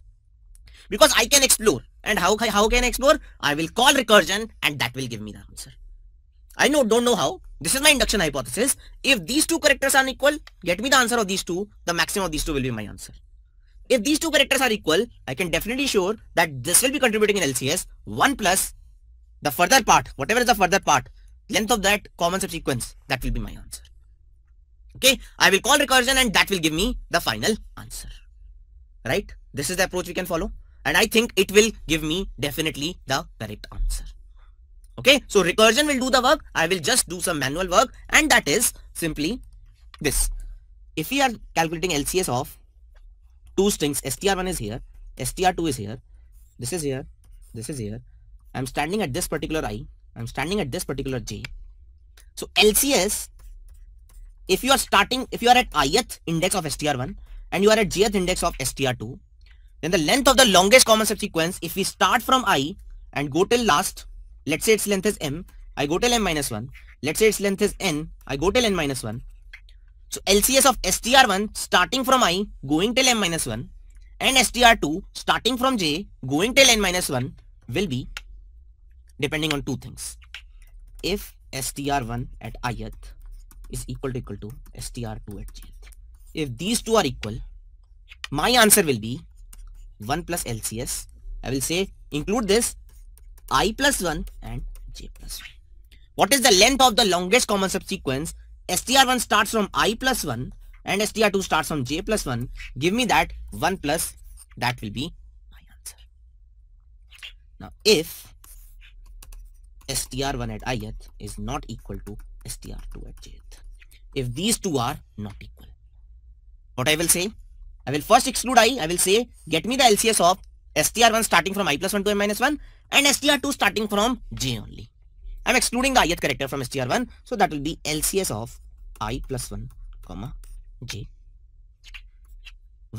A: Because I can explore. And how, how can I explore? I will call recursion and that will give me the answer. I know, don't know how. This is my induction hypothesis. If these two characters are equal, get me the answer of these two. The maximum of these two will be my answer. If these two characters are equal, I can definitely sure that this will be contributing in LCS 1 plus the further part, whatever is the further part, length of that common subsequence, that will be my answer. Okay, I will call recursion and that will give me the final answer. Right? This is the approach we can follow and I think it will give me definitely the correct answer. Okay, so recursion will do the work. I will just do some manual work and that is simply this. If we are calculating LCS of two strings str1 is here str2 is here this is here this is here i'm standing at this particular i i'm standing at this particular j so lcs if you are starting if you are at ith index of str1 and you are at jth index of str2 then the length of the longest common subsequence if we start from i and go till last let's say its length is m i go till m minus 1 let's say its length is n i go till n minus 1 so LCS of str1 starting from i going till m minus 1 and str2 starting from j going till n minus 1 will be depending on two things. If str1 at ith is equal to equal to str2 at jth. If these two are equal, my answer will be 1 plus LCS. I will say include this i plus 1 and j plus 1. What is the length of the longest common subsequence str1 starts from i plus 1 and str2 starts from j plus 1 give me that 1 plus that will be my answer now if str1 at ith is not equal to str2 at jth if these two are not equal what i will say i will first exclude i i will say get me the lcs of str1 starting from i plus 1 to m minus 1 and str2 starting from j only I'm excluding the ith character from str1. So that will be LCS of i plus 1 comma j.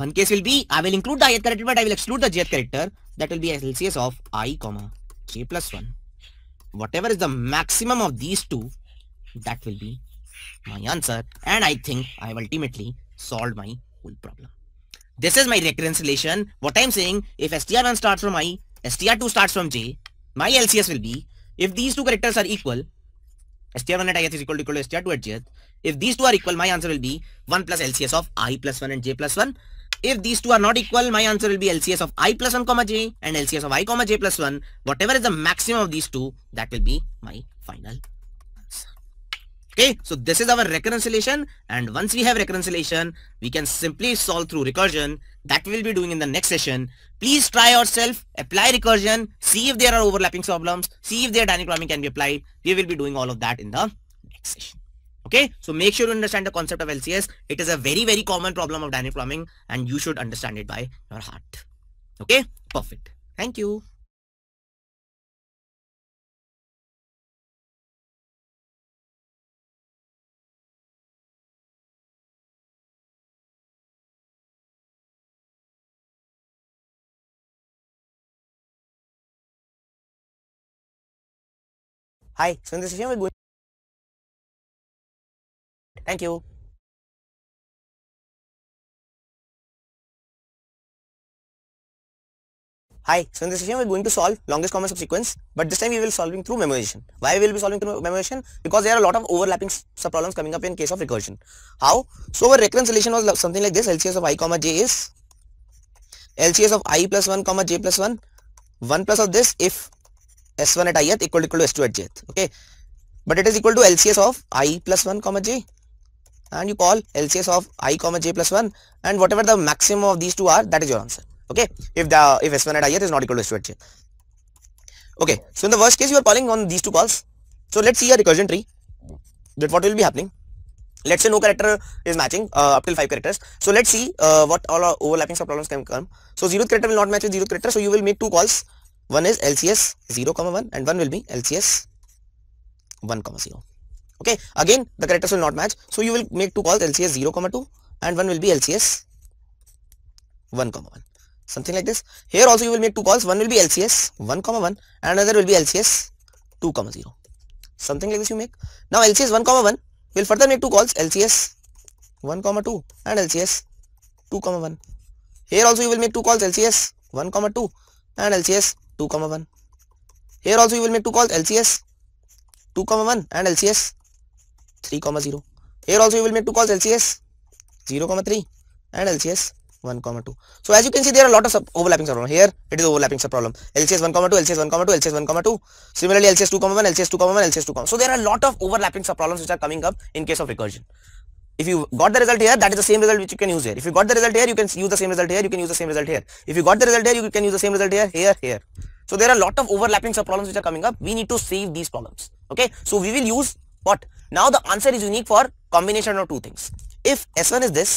A: One case will be I will include the ith character but I will exclude the jth character. That will be LCS of i comma j plus 1. Whatever is the maximum of these two that will be my answer and I think I have ultimately solved my whole problem. This is my recurrence relation. What I am saying if str1 starts from i, str2 starts from j, my LCS will be if these two characters are equal, str1 at ith is equal to equal to str2 at jth. If these two are equal, my answer will be 1 plus LCS of i plus 1 and j plus 1. If these two are not equal, my answer will be LCS of i plus 1 comma j and LCS of i comma j plus 1. Whatever is the maximum of these two, that will be my final answer. Okay, so this is our reconciliation and once we have reconciliation, we can simply solve through recursion that we'll be doing in the next session. Please try yourself, apply recursion, see if there are overlapping problems, see if their dynamic can be applied. We will be doing all of that in the next session. Okay, so make sure you understand the concept of LCS. It is a very, very common problem of dynamic and you should understand it by your heart. Okay, perfect. Thank you.
B: Hi, so in this session we're going Thank you.
A: Hi, so in this session we're going to solve longest common subsequence but this time we will solving through memorization. Why we will be solving through memorization? Because there are a lot of overlapping sub-problems coming up in case of recursion. How? So our recurrence relation was something like this LCS of i comma j is LCS of i plus 1 comma j plus 1 1 plus of this if S1 at i ith equal equal to S2 at jth. Okay. But it is equal to LCS of i plus 1 comma j and you call LCS of i comma j plus 1 and whatever the maximum of these two are that is your answer. Okay. If the if S1 at i ith is not equal to S2 at j. Okay. So in the worst case you are calling on these two calls. So let's see a recursion tree that what will be happening let's say no character is matching uh, up till 5 characters so let's see uh, what all overlapping sub problems can come so zero character will not match with zero character so you will make two calls one is LCS 0 comma 1 and one will be LCS 1 comma 0 okay again the characters will not match so you will make two calls LCS 0 comma 2 and one will be LCS 1 comma 1 something like this here also you will make two calls one will be LCS 1 comma 1 and another will be LCS 2 comma 0 something like this you make now LCS 1 comma 1 will further make two calls LCS 1 comma 2 and LCS 2 comma 1 here also you will make two calls LCS 1 comma 2 and LCS 2 comma 1 here also you will make two calls lcs 2 comma 1 and lcs 3 comma 0 here also you will make two calls lcs 0 comma 3 and lcs 1 comma 2 so as you can see there are a lot of sub overlapping sub problem here it is overlapping sub problem lcs 1 comma 2 lcs 1 comma 2 lcs 1 comma 2 similarly lcs 2 comma 1 lcs 2 comma 1 lcs 2 comma so there are a lot of overlapping sub problems which are coming up in case of recursion if you got the result here, that is the same result which you can use here. If you got the result here, you can use the same result here. You can use the same result here. If you got the result here, you can use the same result here, here, here. So there are a lot of overlapping sub problems which are coming up. We need to save these problems. Okay. So we will use what? Now the answer is unique for combination of two things. If S1 is this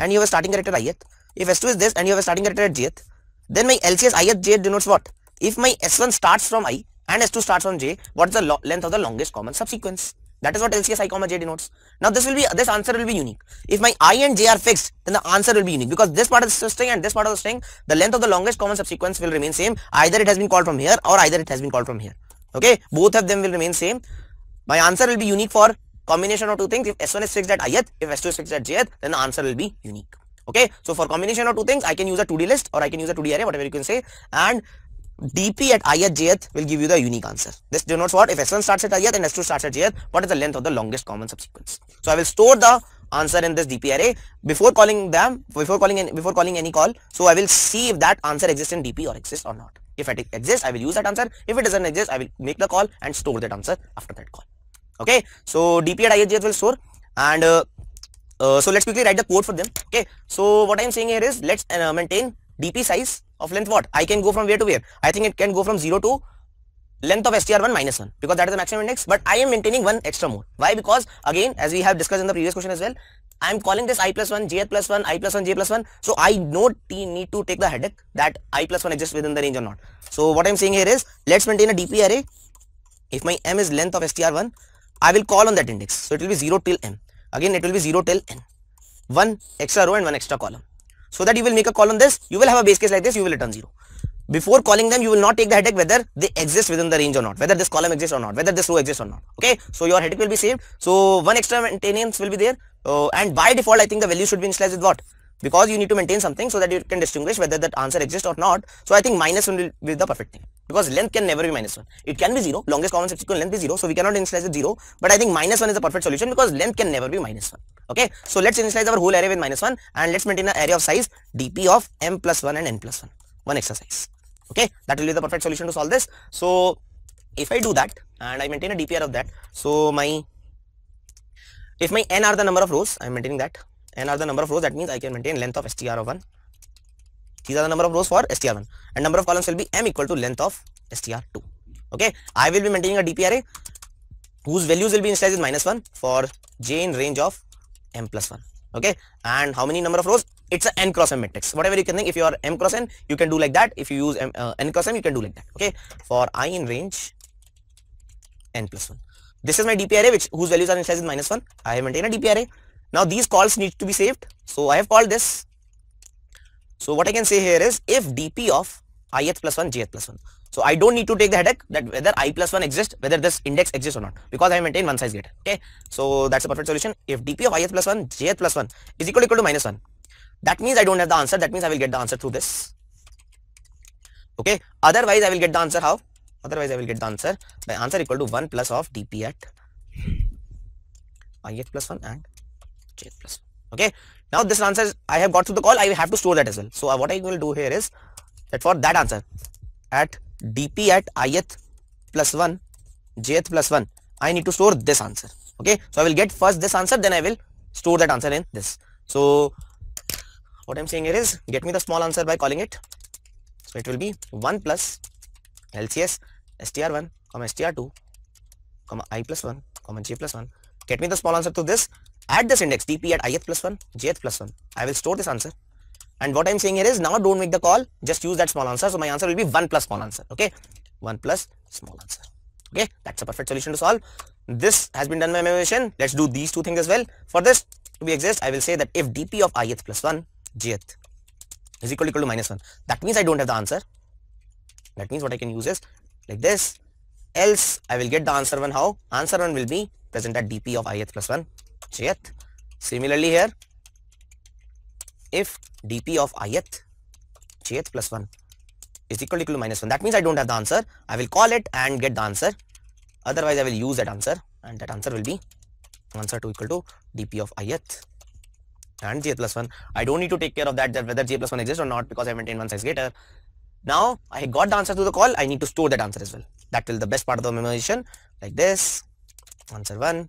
A: and you have a starting character ith, if S2 is this and you have a starting character at jth, then my LCS ith jth denotes what? If my S1 starts from i and S2 starts from j, what is the length of the longest common subsequence? That is what LCS i comma j denotes. Now this will be this answer will be unique. If my i and j are fixed, then the answer will be unique because this part of the string and this part of the string, the length of the longest common subsequence will remain same. Either it has been called from here or either it has been called from here. Okay, both of them will remain same. My answer will be unique for combination of two things. If S1 is fixed at ith, if S2 is fixed at jth, then the answer will be unique. Okay, so for combination of two things, I can use a 2D list or I can use a 2D array, whatever you can say, and dp at ith jth will give you the unique answer. This denotes what? If s1 starts at ith and s2 starts at jth, what is the length of the longest common subsequence? So I will store the answer in this dp array before calling them, before calling any, before calling any call. So I will see if that answer exists in dp or exists or not. If it exists, I will use that answer. If it doesn't exist, I will make the call and store that answer after that call. Okay. So dp at ith jth will store and uh, uh, so let's quickly write the code for them. Okay. So what I am saying here is let's uh, maintain dp size of length what? I can go from where to where? I think it can go from 0 to length of str1 minus 1 because that is the maximum index but I am maintaining one extra more. Why? Because again as we have discussed in the previous question as well I am calling this i plus 1, j plus 1, i plus 1, j plus 1 so I t need to take the headache that i plus 1 exists within the range or not. So what I am saying here is let's maintain a dp array if my m is length of str1 I will call on that index so it will be 0 till m again it will be 0 till n one extra row and one extra column so that you will make a call on this you will have a base case like this you will return 0 before calling them you will not take the headache whether they exist within the range or not whether this column exists or not whether this row exists or not okay so your headache will be saved so one extra maintenance will be there uh, and by default i think the value should be initialized with what because you need to maintain something so that you can distinguish whether that answer exists or not. So I think minus 1 will be the perfect thing because length can never be minus 1. It can be 0. Longest common subsequent length is 0. So we cannot initialize it 0. But I think minus 1 is the perfect solution because length can never be minus 1. Okay. So let's initialize our whole array with minus 1 and let's maintain an array of size dp of m plus 1 and n plus 1. One exercise. Okay. That will be the perfect solution to solve this. So if I do that and I maintain a dpr of that. So my if my n are the number of rows, I am maintaining that n are the number of rows that means I can maintain length of str of 1 these are the number of rows for str1 and number of columns will be m equal to length of str2 okay I will be maintaining a dp array whose values will be initialized minus 1 for j in range of m plus 1 okay and how many number of rows it's a n cross m matrix whatever you can think if you are m cross n you can do like that if you use m, uh, n cross m you can do like that okay for i in range n plus 1 this is my dp array which whose values are initialized minus 1 i have maintained a dp array now these calls need to be saved. So I have called this. So what I can say here is if dp of ith plus 1 jth plus 1. So I don't need to take the headache that whether i plus 1 exists, whether this index exists or not because I maintain one size gate. Okay. So that's a perfect solution. If dp of ith plus 1 jth plus 1 is equal to equal to minus 1, that means I don't have the answer. That means I will get the answer through this. Okay. Otherwise I will get the answer how? Otherwise I will get the answer by answer equal to 1 plus of dp at ith plus 1 and chain plus okay now this answer i have got through the call i have to store that as well so uh, what i will do here is that for that answer at dp at ith plus 1 jth plus 1 i need to store this answer okay so i will get first this answer then i will store that answer in this so what i'm saying here is get me the small answer by calling it so it will be 1 plus lcs str1 comma str2 comma i plus 1 comma j plus 1 get me the small answer to this at this index dp at ith plus 1 jth plus 1 i will store this answer and what i'm saying here is now don't make the call just use that small answer so my answer will be 1 plus small answer okay 1 plus small answer okay that's a perfect solution to solve this has been done by my evaluation let's do these two things as well for this to be exist i will say that if dp of ith plus 1 jth is equal to, equal to minus 1 that means i don't have the answer that means what i can use is like this else i will get the answer 1 how answer 1 will be present at dp of ith plus 1 jth. Similarly here, if dp of ith jth plus 1 is equal to, equal to minus 1, that means I don't have the answer. I will call it and get the answer. Otherwise, I will use that answer and that answer will be answer 2 equal to dp of ith and j plus 1. I don't need to take care of that, that whether j plus 1 exists or not because I maintain one size greater. Now I got the answer to the call, I need to store that answer as well. That will the best part of the memorization like this, answer 1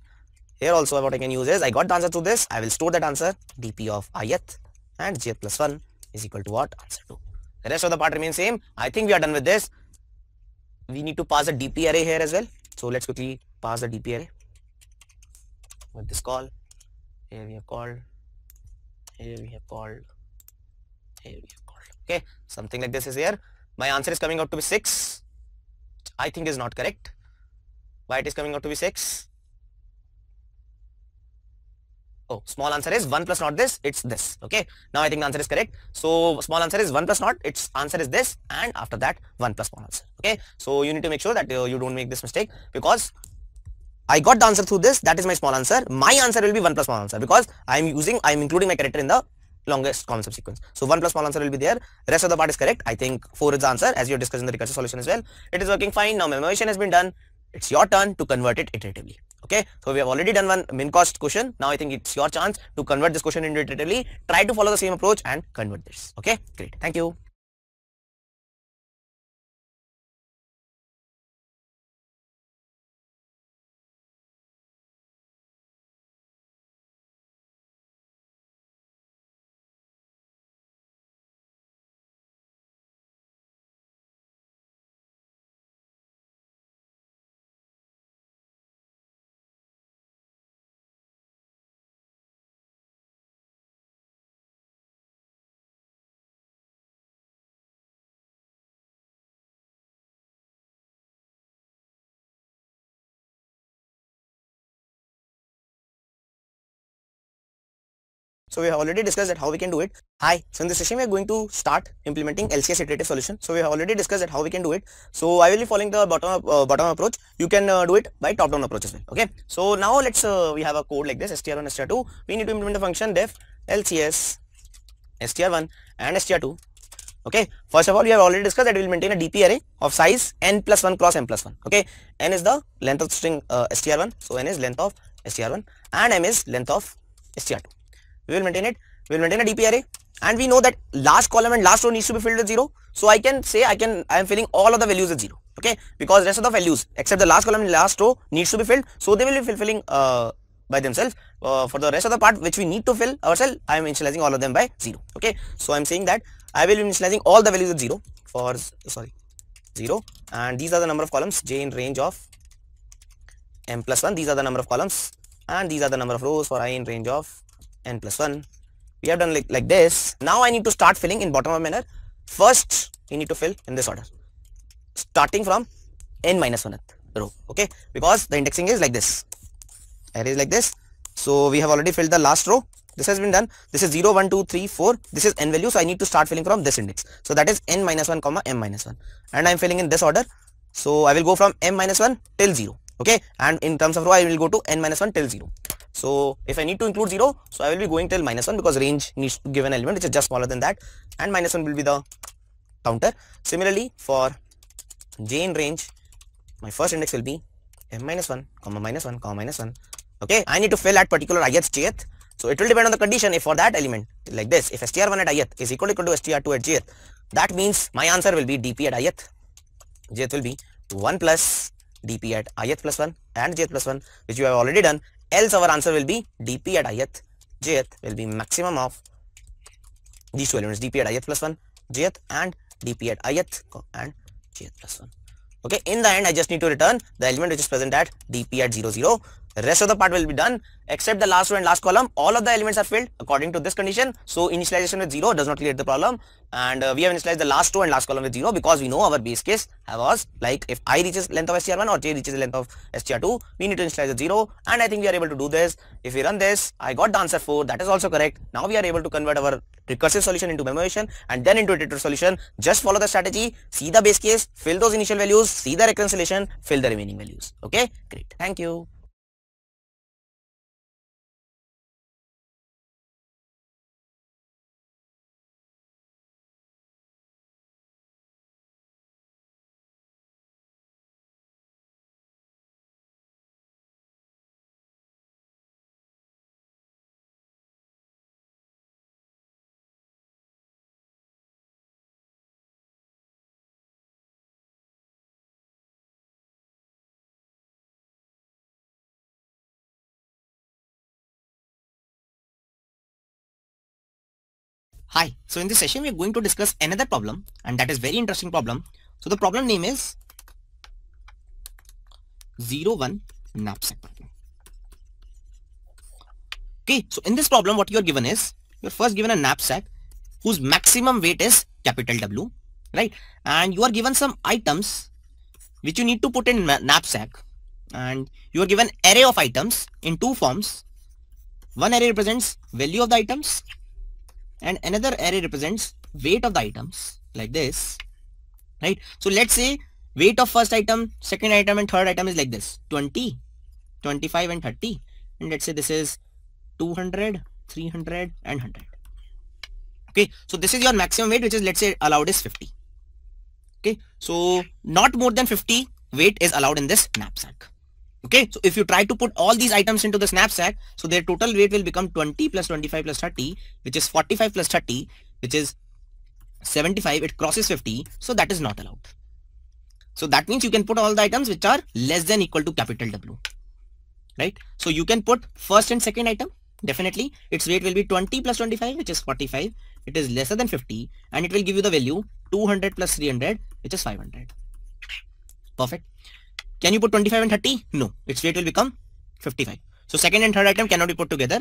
A: here also what I can use is I got the answer to this. I will store that answer dp of ith and j plus 1 is equal to what? Answer 2. The rest of the part remains same. I think we are done with this. We need to pass a dp array here as well. So let's quickly pass the dp array with this call. Here we have called. Here we have called. Here we have called. Okay, something like this is here. My answer is coming out to be 6. I think is not correct. Why it is coming out to be 6? Oh, small answer is 1 plus not this, it's this. Okay. Now I think the answer is correct. So small answer is 1 plus not, its answer is this. And after that, 1 plus small answer. Okay. So you need to make sure that uh, you don't make this mistake because I got the answer through this. That is my small answer. My answer will be 1 plus small answer because I am using, I am including my character in the longest common subsequence. So 1 plus small answer will be there. Rest of the part is correct. I think 4 is the answer as you have discussed in the recursive solution as well. It is working fine. Now memorization has been done it's your turn to convert it iteratively okay so we have already done one min cost question now i think it's your chance to convert this question into iteratively try to follow the same approach and convert this okay great thank you So we have already discussed that how we can do it. Hi. So in this session, we are going to start implementing LCS iterative solution. So we have already discussed that how we can do it. So I will be following the bottom up, uh, bottom approach. You can uh, do it by top down approach as well. Okay. So now let's uh, we have a code like this str1 str2. We need to implement the function def LCS str1 and str2 okay first of all we have already discussed that we will maintain a dp array of size n plus 1 cross n plus 1 okay n is the length of string uh, str1 so n is length of str1 and m is length of str2 we will maintain it we will maintain a array, and we know that last column and last row needs to be filled with 0 so i can say i can i am filling all of the values with 0 okay because rest of the values except the last column and last row needs to be filled so they will be fulfilling uh, by themselves uh, for the rest of the part which we need to fill ourselves i am initializing all of them by 0 okay so i am saying that i will be initializing all the values with 0 for sorry 0 and these are the number of columns j in range of m plus 1 these are the number of columns and these are the number of rows for i in range of n plus 1 we have done like, like this now i need to start filling in bottom up manner first we need to fill in this order starting from n at the row okay because the indexing is like this array is like this so we have already filled the last row this has been done this is 0 1 2 3 4 this is n value so i need to start filling from this index so that is n minus 1 comma m minus 1 and i'm filling in this order so i will go from m minus 1 till 0 okay and in terms of row i will go to n minus 1 till 0 so if I need to include 0, so I will be going till minus 1 because range needs to give an element which is just smaller than that and minus 1 will be the counter. Similarly for j in range, my first index will be m minus 1, comma minus 1, comma minus 1. Okay, I need to fill at particular ith jth. So it will depend on the condition if for that element like this, if str1 at ith is equal to equal to str2 at jth, that means my answer will be dp at ith, jth will be 1 plus dp at ith plus 1 and jth plus 1 which you have already done else our answer will be dp at ith jth will be maximum of these two elements dp at ith plus 1 jth and dp at ith and jth plus 1 okay in the end i just need to return the element which is present at dp at 0 0 rest of the part will be done except the last row and last column all of the elements are filled according to this condition so initialization with 0 does not create the problem and uh, we have initialized the last row and last column with 0 because we know our base case was like if i reaches length of str1 or j reaches the length of str2 we need to initialize the 0 and i think we are able to do this if we run this i got the answer 4 that is also correct now we are able to convert our recursive solution into memoization and then into iterative solution just follow the strategy see the base case fill those initial values see the reconciliation fill the remaining values okay great thank you Hi, so in this session we are going to discuss another problem and that is very interesting problem. So the problem name is 01 knapsack problem. Okay, so in this problem what you are given is, you are first given a knapsack whose maximum weight is capital W, right? And you are given some items which you need to put in knapsack and you are given array of items in two forms. One array represents value of the items and another array represents weight of the items like this right so let's say weight of first item second item and third item is like this 20 25 and 30 and let's say this is 200 300 and 100 okay so this is your maximum weight which is let's say allowed is 50 okay so not more than 50 weight is allowed in this knapsack okay so if you try to put all these items into the knapsack so their total weight will become 20 plus 25 plus 30 which is 45 plus 30 which is 75 it crosses 50 so that is not allowed so that means you can put all the items which are less than equal to capital w right so you can put first and second item definitely its weight will be 20 plus 25 which is 45 it is lesser than 50 and it will give you the value 200 plus 300 which is 500 perfect can you put 25 and 30? No, its weight will become 55. So second and third item cannot be put together.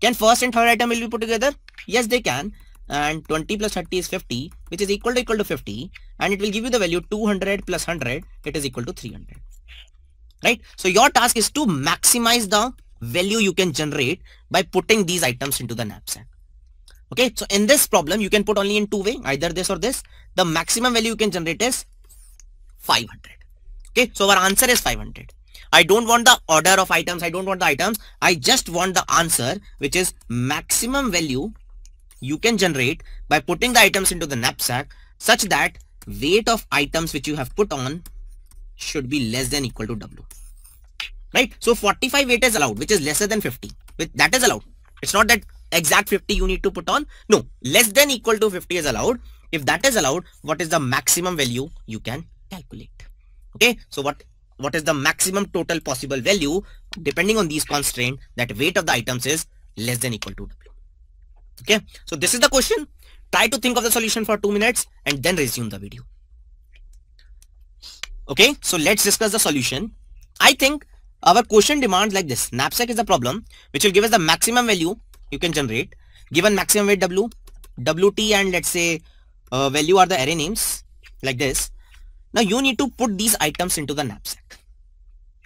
A: Can first and third item will be put together? Yes, they can. And 20 plus 30 is 50, which is equal to equal to 50. And it will give you the value 200 plus 100. It is equal to 300. Right? So your task is to maximize the value you can generate by putting these items into the knapsack. Okay, so in this problem, you can put only in two way, either this or this. The maximum value you can generate is 500 okay so our answer is 500 I don't want the order of items I don't want the items I just want the answer which is maximum value you can generate by putting the items into the knapsack such that weight of items which you have put on should be less than equal to W right so 45 weight is allowed which is lesser than 50 with that is allowed it's not that exact 50 you need to put on no less than equal to 50 is allowed if that is allowed what is the maximum value you can calculate okay so what what is the maximum total possible value depending on these constraint that weight of the items is less than equal to w okay so this is the question try to think of the solution for two minutes and then resume the video okay so let's discuss the solution i think our question demands like this knapsack is the problem which will give us the maximum value you can generate given maximum weight w wt and let's say uh, value are the array names like this now you need to put these items into the knapsack.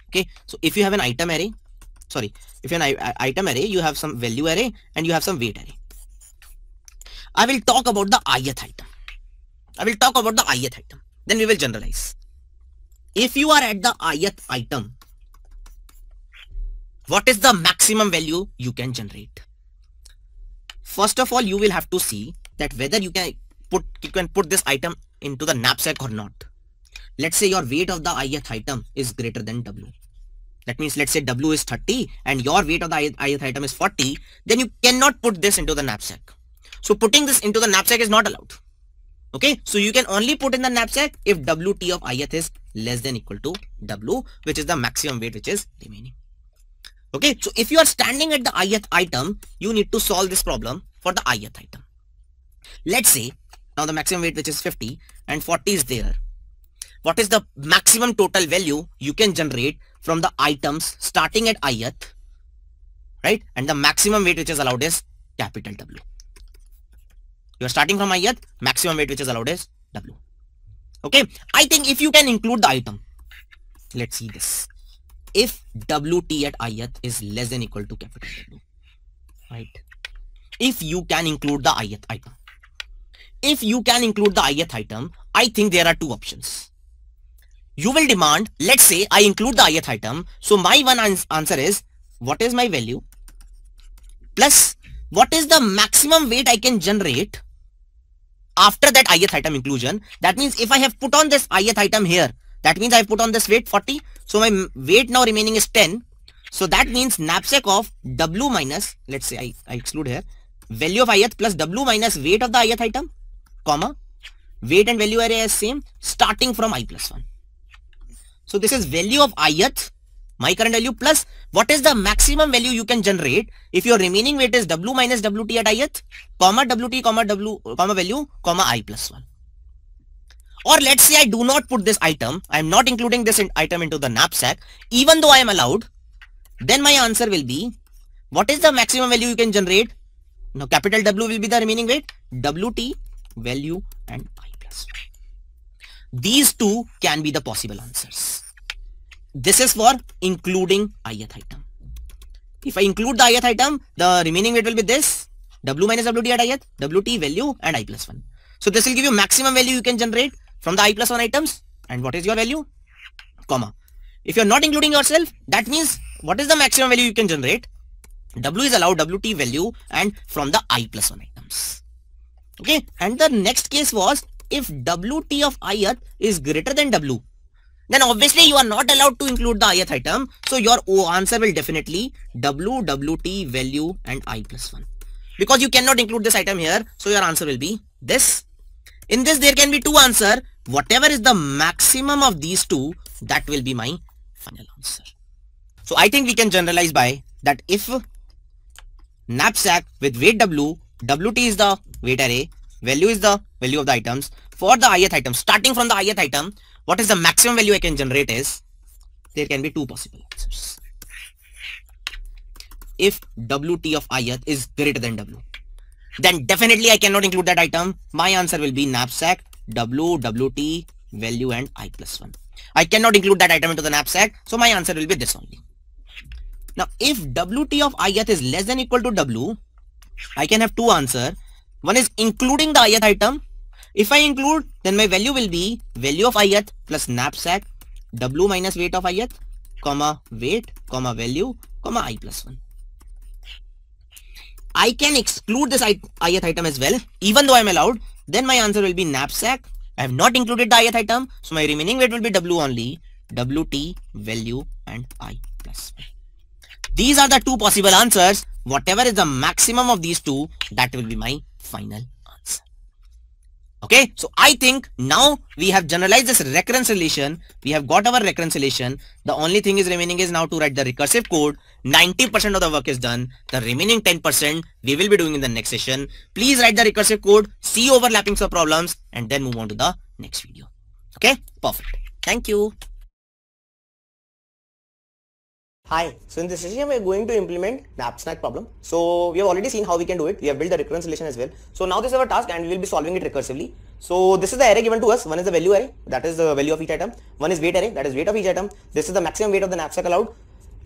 A: Okay. So if you have an item array, sorry, if you have an item array, you have some value array and you have some weight array. I will talk about the ith item. I will talk about the ith item. Then we will generalize. If you are at the ith item, what is the maximum value you can generate? First of all, you will have to see that whether you can put you can put this item into the knapsack or not let's say your weight of the ith item is greater than w that means let's say w is 30 and your weight of the ith item is 40 then you cannot put this into the knapsack so putting this into the knapsack is not allowed okay so you can only put in the knapsack if wt of ith is less than equal to w which is the maximum weight which is remaining okay so if you are standing at the ith item you need to solve this problem for the ith item let's say now the maximum weight which is 50 and 40 is there what is the maximum total value you can generate from the items starting at ith right and the maximum weight which is allowed is capital w you are starting from ith maximum weight which is allowed is w okay i think if you can include the item let's see this if wt at ith is less than equal to capital w right if you can include the ith item if you can include the ith item i think there are two options you will demand, let's say I include the ith item. So my one ans answer is, what is my value? Plus, what is the maximum weight I can generate after that ith item inclusion? That means if I have put on this ith item here, that means I have put on this weight 40. So my weight now remaining is 10. So that means knapsack of w minus, let's say I, I exclude here, value of ith plus w minus weight of the ith item, comma, weight and value array is same starting from i plus 1. So this is value of ith, my current value plus what is the maximum value you can generate if your remaining weight is w minus wt at ith, comma wt, comma w, comma value, comma i plus 1. Or let's say I do not put this item, I am not including this in item into the knapsack, even though I am allowed, then my answer will be, what is the maximum value you can generate? Now capital W will be the remaining weight, wt, value and i plus 1. These two can be the possible answers. This is for including ith item. If I include the ith item, the remaining weight will be this w minus wt at ith, wt value and i plus 1. So this will give you maximum value you can generate from the i plus 1 items and what is your value? Comma. If you're not including yourself, that means what is the maximum value you can generate? W is allowed WT value and from the i plus 1 items. Okay. And the next case was if Wt of ith is greater than W, then obviously you are not allowed to include the ith item. So your o answer will definitely W, Wt, value and i plus 1. Because you cannot include this item here, so your answer will be this. In this there can be two answer. Whatever is the maximum of these two, that will be my final answer. So I think we can generalize by that if knapsack with weight W, WT is the weight array value is the value of the items for the ith item starting from the ith item what is the maximum value i can generate is there can be two possible answers if wt of ith is greater than w then definitely i cannot include that item my answer will be knapsack w wt value and i plus 1 i cannot include that item into the knapsack so my answer will be this only now if wt of ith is less than equal to w i can have two answer one is including the ith item. If I include, then my value will be value of ith plus knapsack w minus weight of ith, comma weight, comma value, comma i plus 1. I can exclude this ith item as well, even though I am allowed, then my answer will be knapsack. I have not included the ith item, so my remaining weight will be w only, wt, value and i plus 1. These are the two possible answers. Whatever is the maximum of these two, that will be my final answer. Okay, so I think now we have generalized this recurrence relation. We have got our recurrence relation. The only thing is remaining is now to write the recursive code. 90% of the work is done. The remaining 10% we will be doing in the next session. Please write the recursive code, see overlapping of problems and then move on to the next video. Okay, perfect. Thank you. Hi, so in this session we are going to implement the AppSnack problem. So we have already seen how we can do it. We have built the recurrence relation as well. So now this is our task and we will be solving it recursively. So this is the array given to us. One is the value array, that is the value of each item. One is weight array, that is weight of each item. This is the maximum weight of the knapsack allowed.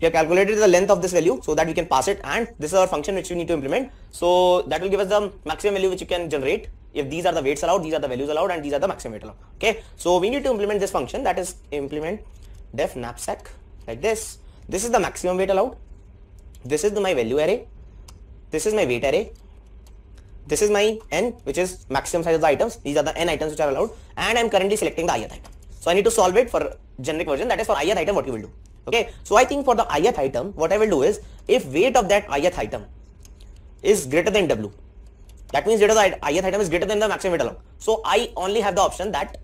A: We have calculated the length of this value so that we can pass it and this is our function which we need to implement. So that will give us the maximum value which you can generate if these are the weights allowed, these are the values allowed and these are the maximum weight allowed. Okay, so we need to implement this function that is implement def knapsack like this this is the maximum weight allowed. This is the, my value array. This is my weight array. This is my n, which is maximum size of the items. These are the n items which are allowed. And I'm currently selecting the ith item. So I need to solve it for generic version. That is for ith item what you will do. Okay. So I think for the ith item, what I will do is, if weight of that ith item is greater than w, that means data the ith item is greater than the maximum weight allowed. So I only have the option that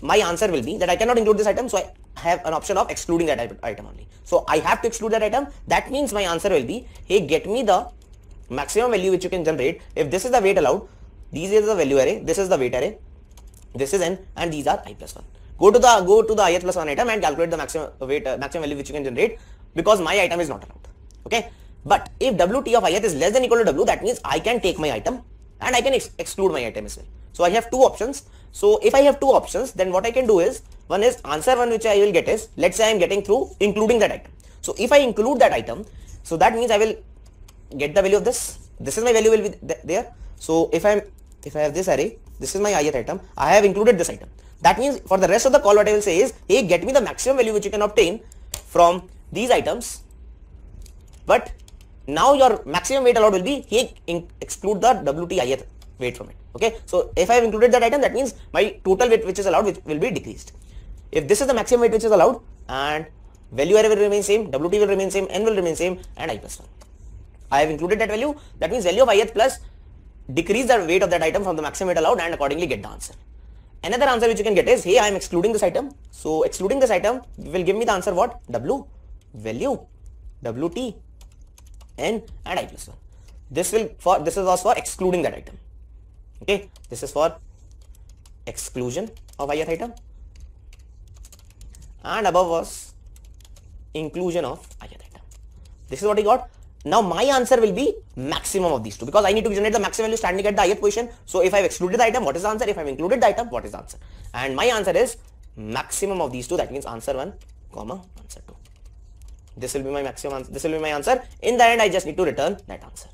A: my answer will be that I cannot include this item. So I have an option of excluding that item only. So I have to exclude that item. That means my answer will be, hey, get me the maximum value which you can generate. If this is the weight allowed, these is the value array, this is the weight array, this is n, and these are i plus 1. Go to the go to the i plus 1 item and calculate the maximum weight uh, maximum value which you can generate because my item is not allowed. Okay. But if wt of ith is less than equal to w, that means I can take my item and I can ex exclude my item as well. So I have two options. So if I have two options, then what I can do is, one is answer one which I will get is, let's say I am getting through including that item. So if I include that item, so that means I will get the value of this. This is my value will be th there. So if I'm, if I have this array, this is my ith item, I have included this item. That means for the rest of the call, what I will say is, hey, get me the maximum value which you can obtain from these items. But now your maximum weight allowed will be, hey, exclude the wt ith weight from it okay so if i have included that item that means my total weight which is allowed which will be decreased if this is the maximum weight which is allowed and value array will remain same wt will remain same n will remain same and i plus 1 i have included that value that means value of ith plus decrease the weight of that item from the maximum weight allowed and accordingly get the answer another answer which you can get is hey i am excluding this item so excluding this item will give me the answer what w value wt n and i plus 1 this will for this is also for excluding that item okay this is for exclusion of ith item and above was inclusion of ith item this is what he got now my answer will be maximum of these two because I need to generate the maximum value standing at the ith position so if I've excluded the item what is the answer if I've included the item what is the answer and my answer is maximum of these two that means answer 1 comma answer 2 this will be my maximum answer. this will be my answer in the end I just need to return that answer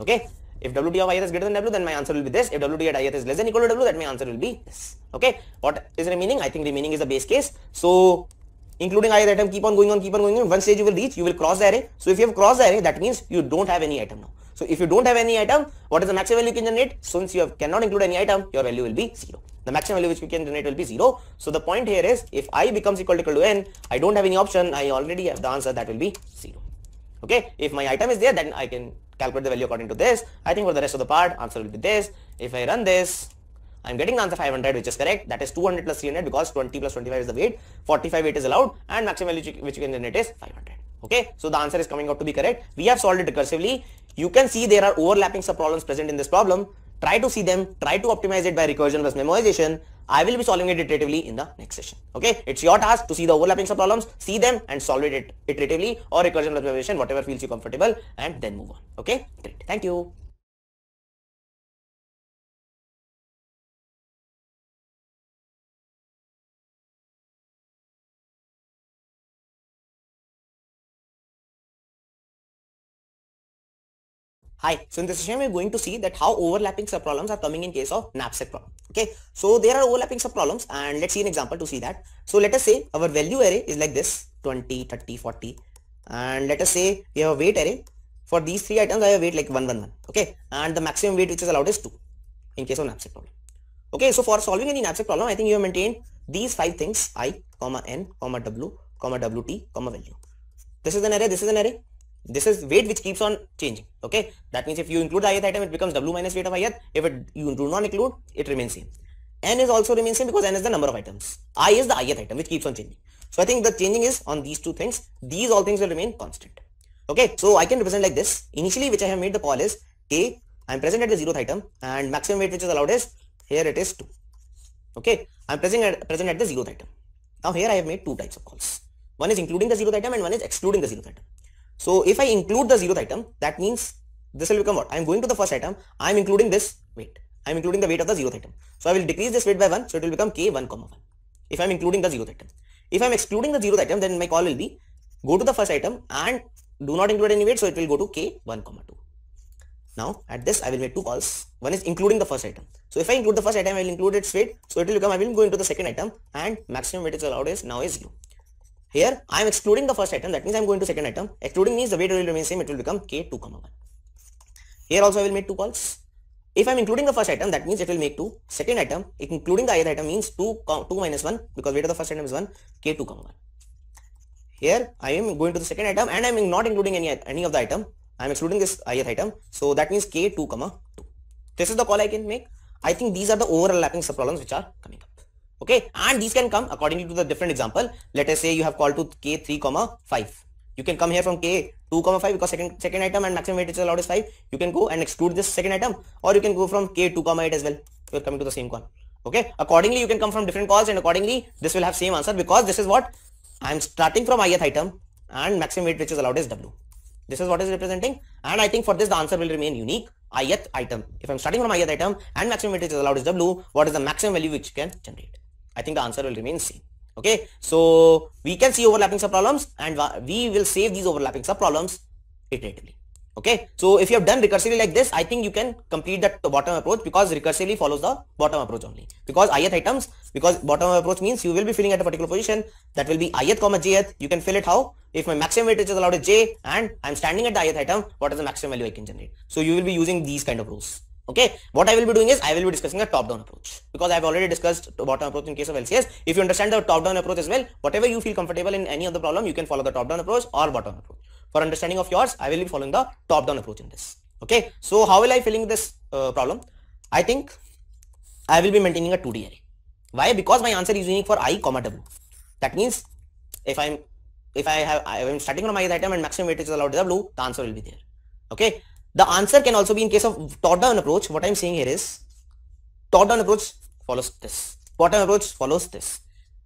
A: okay if W of i is greater than w, then my answer will be this. If W dot i is less than equal to w, then my answer will be this. Okay. What is remaining? I think remaining is the base case. So including i item keep on going on, keep on going on. One stage you will reach, you will cross the array. So if you have crossed the array, that means you don't have any item now. So if you don't have any item, what is the maximum value you can generate? Since you have, cannot include any item, your value will be 0. The maximum value which you can generate will be 0. So the point here is, if i becomes equal to equal to n, I don't have any option, I already have the answer that will be 0. Okay, if my item is there, then I can calculate the value according to this. I think for the rest of the part, answer will be this. If I run this, I'm getting the answer 500 which is correct that is 200 plus 300 because 20 plus 25 is the weight 45 weight is allowed and maximum value which you can generate is 500 okay so the answer is coming out to be correct we have solved it recursively you can see there are overlapping sub problems present in this problem try to see them try to optimize it by recursion plus memoization I will be solving it iteratively in the next session. Okay, it's your task to see the overlapping subproblems, see them and solve it iteratively or recursion observation, whatever feels you comfortable and then move on. Okay,
B: great. Thank you.
A: Hi, so in this session we're going to see that how overlapping subproblems are coming in case of knapsack problem. Okay, so there are overlapping subproblems and let's see an example to see that. So let us say our value array is like this 20, 30, 40 and let us say we have a weight array. For these three items I have a weight like 111 okay and the maximum weight which is allowed is 2 in case of knapsack problem. Okay, so for solving any knapsack problem I think you have maintained these five things i, comma n, comma w, comma wt, comma value. This is an array, this is an array this is weight which keeps on changing okay that means if you include the ith item it becomes w minus weight of ith if it you do not include it remains same n is also remains same because n is the number of items i is the ith item which keeps on changing so i think the changing is on these two things these all things will remain constant okay so i can represent like this initially which i have made the call is k i'm present at the zeroth item and maximum weight which is allowed is here it is 2 okay i'm present at, present at the zeroth item now here i have made two types of calls one is including the zeroth item and one is excluding the zeroth item so if I include the zeroth item, that means this will become what? I'm going to the first item. I'm including this weight. I'm including the weight of the zeroth item. So I will decrease this weight by 1. So it will become k1 comma 1 if I'm including the zeroth item. If I'm excluding the zeroth item, then my call will be go to the first item and do not include any weight. So it will go to k1 comma 2. Now at this, I will make two calls. One is including the first item. So if I include the first item, I will include its weight. So it will become, I will go into the second item and maximum weight is allowed is now is 0. Here, I am excluding the first item. That means I am going to second item. Excluding means the weight will remain same. It will become K2, comma 1. Here also I will make two calls. If I'm including the first item, that means it will make 2. Second item, including the other item means 2, 2 minus 1 because weight of the first item is 1, K2, comma 1. Here, I am going to the second item and I am not including any, any of the item. I am excluding this ith item. So that means K2, comma 2. This is the call I can make. I think these are the overlapping subproblems which are coming up okay and these can come accordingly to the different example let us say you have called to k3 comma 5 you can come here from k2 comma 5 because second second item and maximum weight is allowed is 5 you can go and exclude this second item or you can go from k2 comma 8 as well you're coming to the same call okay accordingly you can come from different calls and accordingly this will have same answer because this is what i'm starting from ith item and maximum weight which is allowed is w this is what is representing and i think for this the answer will remain unique ith item if i'm starting from ith item and maximum weight which is allowed is w what is the maximum value which can generate I think the answer will remain same. Okay, so we can see overlapping subproblems and we will save these overlapping subproblems iteratively. Okay, so if you have done recursively like this, I think you can complete that bottom approach because recursively follows the bottom approach only. Because ith items, because bottom approach means you will be filling at a particular position that will be ith comma jth. You can fill it how? If my maximum weightage is allowed is j and I'm standing at the ith item, what is the maximum value I can generate? So you will be using these kind of rules okay what i will be doing is i will be discussing a top down approach because i have already discussed bottom approach in case of lcs if you understand the top down approach as well whatever you feel comfortable in any of the problem you can follow the top down approach or bottom approach for understanding of yours i will be following the top down approach in this okay so how will i filling this uh, problem i think i will be maintaining a 2d array why because my answer is unique for i comma w that means if i'm if i have i am starting from my item and maximum weightage is allowed as w the answer will be there okay the answer can also be in case of top down approach. What I'm saying here is top down approach follows this. Bottom approach follows this.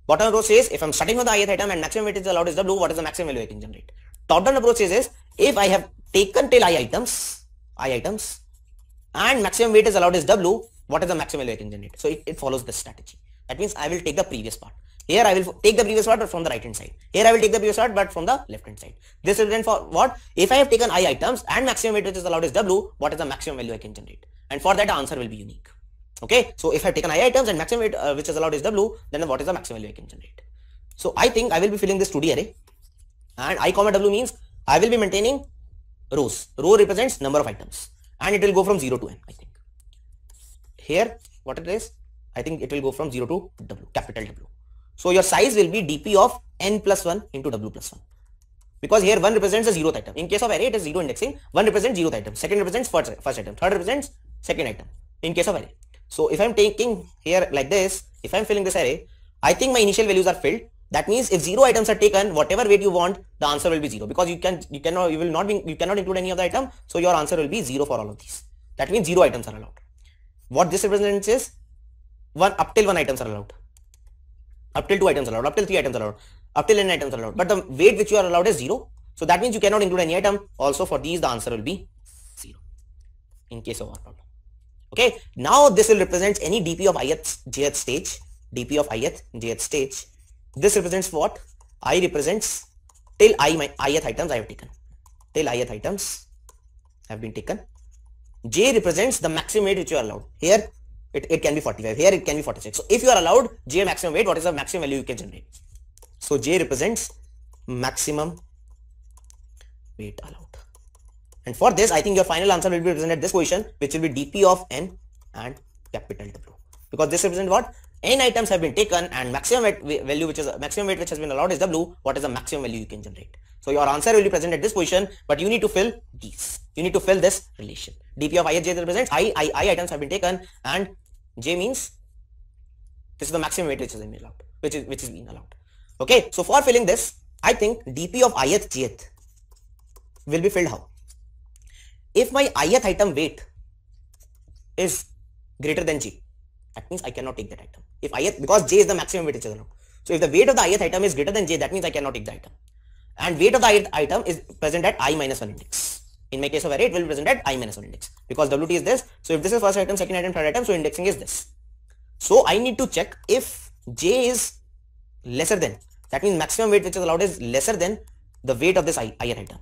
A: Bottom approach says if I'm starting from the ith item and maximum weight is allowed is W, what is the maximum value I can generate? Top down approach says is if I have taken till i items, i items and maximum weight is allowed is W, what is the maximum value I can generate? So it, it follows this strategy. That means I will take the previous part. Here I will take the previous order from the right hand side. Here I will take the previous order but from the left hand side. This is then for what? If I have taken i items and maximum weight which is allowed is w, what is the maximum value I can generate? And for that answer will be unique. Okay, so if I have taken i items and maximum weight uh, which is allowed is w, then what is the maximum value I can generate? So I think I will be filling this 2D array and i comma w means I will be maintaining rows. Row represents number of items and it will go from 0 to n I think. Here what it is, I think it will go from 0 to w, capital W. So your size will be dp of n plus 1 into w plus 1 because here 1 represents a zeroth item. In case of array, it is 0 indexing. 1 represents zeroth item. Second represents first, first item. Third represents second item in case of array. So if I'm taking here like this, if I'm filling this array, I think my initial values are filled. That means if zero items are taken, whatever weight you want, the answer will be zero because you can you cannot you will not be you cannot include any of the item. So your answer will be zero for all of these. That means zero items are allowed. What this represents is one up till one items are allowed up till two items allowed, up till three items allowed, up till n items allowed. But the weight which you are allowed is zero. So that means you cannot include any item. Also for these, the answer will be zero in case of our problem. Okay. Now this will represent any DP of ith jth stage, DP of ith jth stage. This represents what? I represents till i my ith items I have taken. Till ith items have been taken. J represents the maximum weight which you are allowed. Here it, it can be 45 here it can be 46 so if you are allowed j maximum weight what is the maximum value you can generate so j represents maximum weight allowed and for this i think your final answer will be represented this position which will be dp of n and capital w because this represents what n items have been taken and maximum weight value which is maximum weight which has been allowed is w what is the maximum value you can generate so your answer will be present at this position but you need to fill these you need to fill this relation dp of ij represents i i i items have been taken and J means this is the maximum weight which is allowed, which is which is being allowed. Okay, so for filling this, I think dp of ith jth will be filled how? If my ith item weight is greater than j, that means I cannot take that item. If ith because j is the maximum is allowed. So if the weight of the ith item is greater than j, that means I cannot take the item. And weight of the ith item is present at i minus 1 index. In my case of array, it will be at i minus 1 index because WT is this. So if this is first item, second item, third item, so indexing is this. So I need to check if j is lesser than. That means maximum weight which is allowed is lesser than the weight of this i ith item.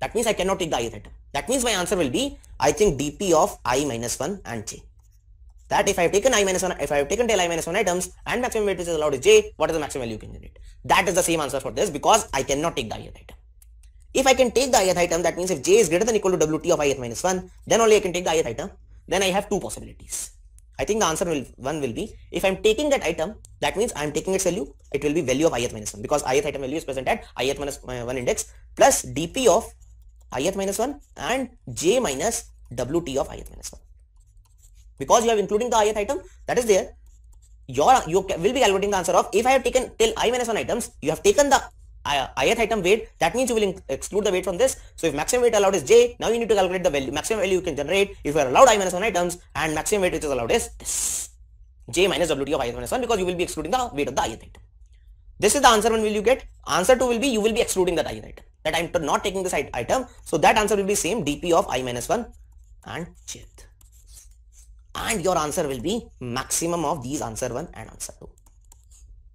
A: That means I cannot take the ith item. That means my answer will be, I think dp of i minus 1 and j. That if I have taken i minus 1, if I have taken till i minus 1 items and maximum weight which is allowed is j, what is the maximum value you can generate? That is the same answer for this because I cannot take the ith item. If I can take the ith item, that means if j is greater than equal to wt of ith minus 1, then only I can take the ith item. Then I have two possibilities. I think the answer will one will be, if I'm taking that item, that means I'm taking its value, it will be value of ith minus 1 because ith item value is present at ith minus uh, 1 index plus dp of ith minus 1 and j minus wt of ith minus 1. Because you are including the ith item that is there, your you will be calculating the answer of if I have taken till i minus 1 items, you have taken the ith item weight that means you will exclude the weight from this so if maximum weight allowed is j now you need to calculate the value maximum value you can generate if you are allowed i minus 1 items and maximum weight which is allowed is this j minus wt of i minus 1 because you will be excluding the weight of the ith item this is the answer one will you get answer 2 will be you will be excluding that ith item that i'm not taking this item so that answer will be same dp of i minus 1 and jth and your answer will be maximum of these answer 1 and answer 2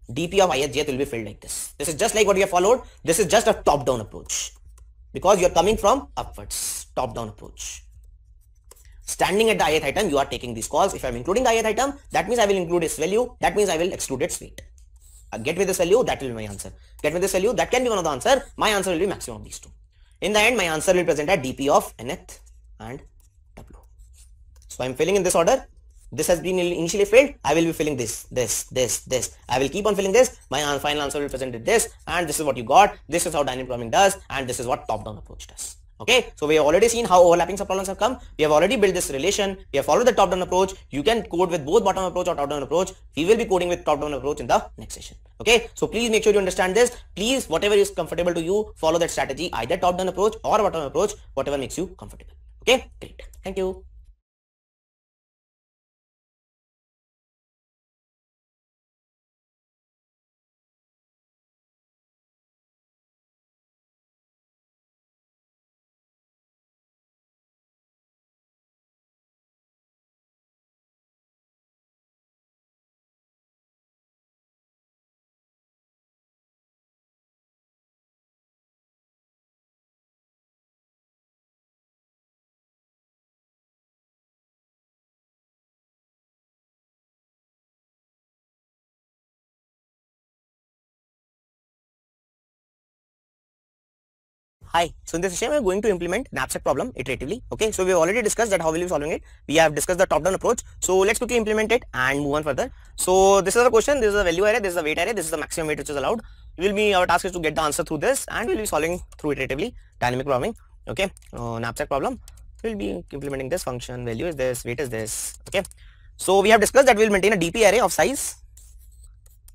A: dp of ijth will be filled like this this is just like what we have followed this is just a top down approach because you are coming from upwards top down approach standing at the ith item you are taking these calls if i'm including the ith item that means i will include its value that means i will exclude its weight uh, get with this value that will be my answer get with this value that can be one of the answer my answer will be maximum of these two in the end my answer will present at dp of nth and w so i'm filling in this order this has been initially filled i will be filling this this this this i will keep on filling this my final answer will present this and this is what you got this is how dynamic programming does and this is what top down approach does okay so we have already seen how overlapping subproblems have come we have already built this relation we have followed the top down approach you can code with both bottom approach or top down approach we will be coding with top down approach in the next session okay so please make sure you understand this please whatever is comfortable to you follow that strategy either top down approach or bottom approach whatever makes you comfortable okay great thank you Hi, so in this session, we are going to implement Knapsack problem iteratively. Okay, so we have already discussed that how will you solving it. We have discussed the top-down approach. So let's quickly implement it and move on further. So this is the question, this is the value array, this is the weight array, this is the maximum weight which is allowed. Will be our task is to get the answer through this and we'll be solving through iteratively dynamic programming. Okay, uh, an abstract problem. We'll be implementing this function, value is this, weight is this. Okay, so we have discussed that we'll maintain a DP array of size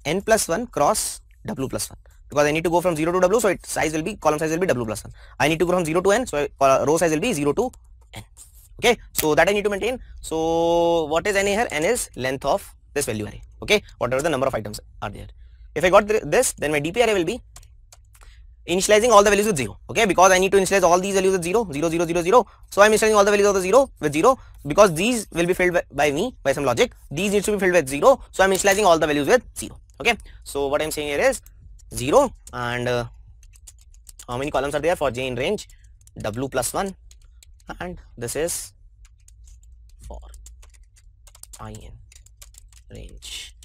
A: n plus 1 cross w plus 1 because I need to go from 0 to w, so its size will be, column size will be w plus 1. I need to go from 0 to n, so uh, row size will be 0 to n. Okay, so that I need to maintain. So what is n here? n is length of this value array. Okay, whatever the number of items are there. If I got th this, then my dp array will be initializing all the values with 0. Okay, because I need to initialize all these values with 0, 0, 0, 0, 0. So I'm initializing all the values of the 0 with 0 because these will be filled by, by me by some logic. These needs to be filled with 0. So I'm initializing all the values with 0. Okay, so what I'm saying here is 0 and uh, how many columns are there for j in range w plus 1 and this is for i in range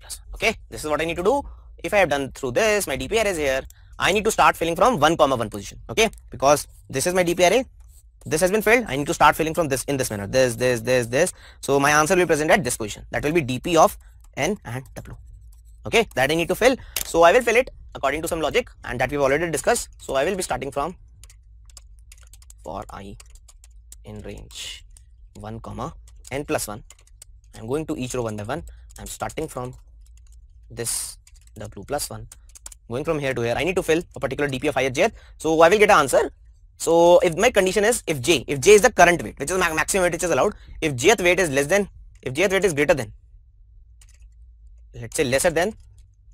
A: plus okay this is what i need to do if i have done through this my dp array is here i need to start filling from 1 comma 1 position okay because this is my dp array this has been filled i need to start filling from this in this manner this this this this so my answer will be present at this position that will be dp of n and w okay that I need to fill so I will fill it according to some logic and that we've already discussed so I will be starting from for i in range 1 comma n plus 1 I'm going to each row one by one I'm starting from this w plus 1 going from here to here I need to fill a particular dp of higher j. so I will get an answer so if my condition is if j if j is the current weight which is maximum weight which is allowed if jth weight is less than if jth weight is greater than let's say lesser than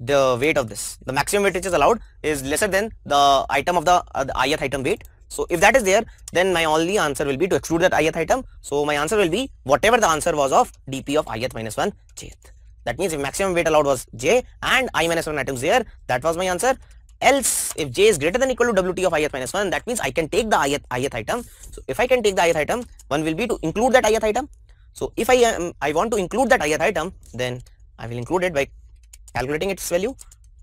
A: the weight of this. The maximum weight which is allowed is lesser than the item of the, uh, the ith item weight. So if that is there, then my only answer will be to exclude that ith item. So my answer will be whatever the answer was of dp of ith minus 1 jth. That means if maximum weight allowed was j and i minus 1 items there, that was my answer. Else, if j is greater than equal to wt of ith minus 1, that means I can take the ith, ith item. So if I can take the ith item, one will be to include that ith item. So if I, um, I want to include that ith item, then I will include it by calculating its value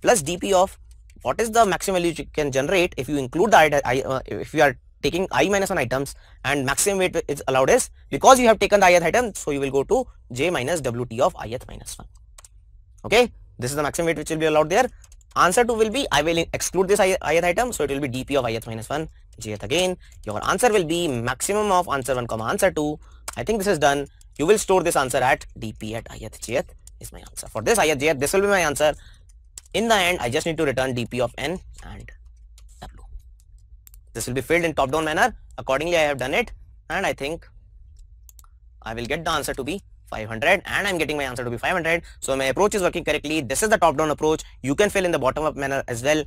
A: plus dp of what is the maximum value you can generate if you include the I, uh, if you are taking i minus 1 items and maximum weight is allowed is because you have taken the ith item so you will go to j minus wt of ith minus 1 okay this is the maximum weight which will be allowed there answer 2 will be I will exclude this ith item so it will be dp of ith minus 1 jth again your answer will be maximum of answer 1 comma answer 2 I think this is done you will store this answer at dp at ith jth is my answer. For this IJ? this will be my answer. In the end, I just need to return dp of n and w. This will be filled in top-down manner. Accordingly, I have done it. And I think I will get the answer to be 500 and I'm getting my answer to be 500. So my approach is working correctly. This is the top-down approach. You can fill in the bottom-up manner as well.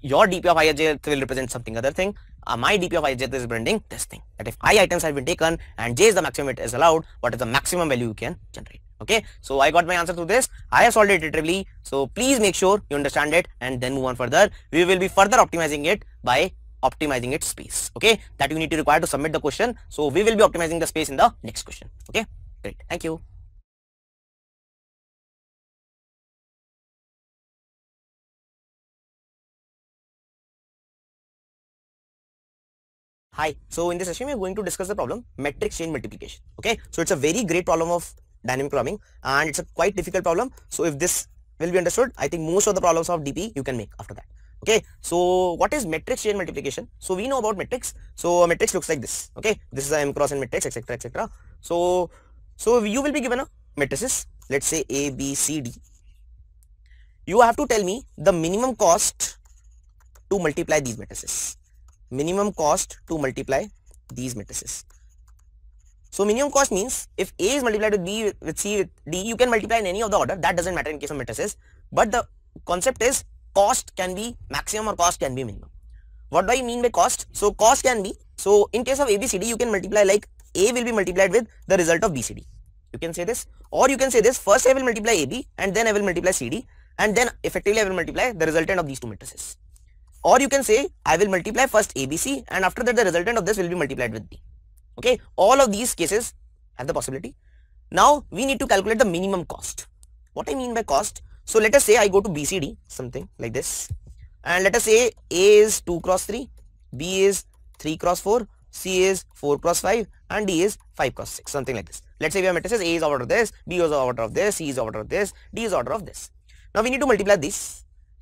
A: Your DP of IJ will represent something other thing. Uh, my DP of IJ is branding, this thing. That if i items have been taken and j is the maximum it is allowed, what is the maximum value you can generate okay so i got my answer to this i have solved it iteratively so please make sure you understand it and then move on further we will be further optimizing it by optimizing its space okay that you need to require to submit the question so we will be optimizing the space in the next question okay great thank you Hi, so in this session we are going to discuss the problem matrix chain multiplication. Okay, so it's a very great problem of dynamic programming and it's a quite difficult problem so if this will be understood i think most of the problems of dp you can make after that okay so what is matrix chain multiplication so we know about matrix so a matrix looks like this okay this is a m cross n matrix etc etc so so you will be given a matrices let's say a b c d you have to tell me the minimum cost to multiply these matrices minimum cost to multiply these matrices so minimum cost means if A is multiplied with B with C with D, you can multiply in any of the order. That doesn't matter in case of matrices. But the concept is cost can be maximum or cost can be minimum. What do I mean by cost? So cost can be, so in case of ABCD, you can multiply like A will be multiplied with the result of BCD. You can say this or you can say this first I will multiply AB and then I will multiply CD and then effectively I will multiply the resultant of these two matrices. Or you can say I will multiply first ABC and after that the resultant of this will be multiplied with B okay all of these cases have the possibility now we need to calculate the minimum cost what i mean by cost so let us say i go to bcd something like this and let us say a is 2 cross 3 b is 3 cross 4 c is 4 cross 5 and d is 5 cross 6 something like this let's say we have matrices a is order of this b is order of this c is order of this d is order of this now we need to multiply this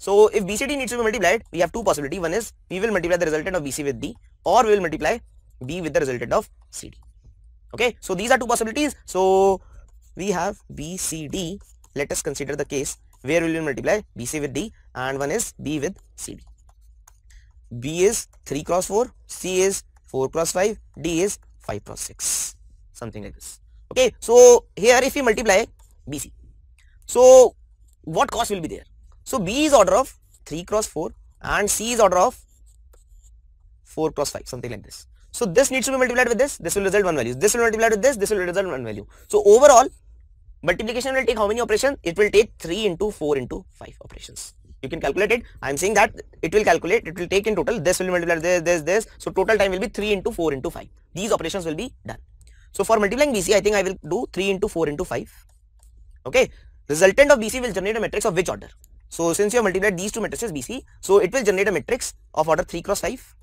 A: so if bcd needs to be multiplied we have two possibility one is we will multiply the resultant of bc with d or we will multiply B with the resultant of CD. Okay, so these are two possibilities. So we have BCD. Let us consider the case where will we multiply BC with D and one is B with C D. B is 3 cross 4, C is 4 cross 5, D is 5 cross 6, something like this. Okay, so here if we multiply BC, so what cost will be there? So B is order of 3 cross 4 and C is order of 4 cross 5, something like this. So this needs to be multiplied with this, this will result one value. This will multiply with this, this will result one value. So overall, multiplication will take how many operations? It will take 3 into 4 into 5 operations. You can calculate it. I am saying that it will calculate, it will take in total, this will multiply this, this, this. So total time will be 3 into 4 into 5. These operations will be done. So for multiplying BC, I think I will do 3 into 4 into 5. Okay. Resultant of BC will generate a matrix of which order? So since you have multiplied these two matrices BC, so it will generate a matrix of order 3 cross 5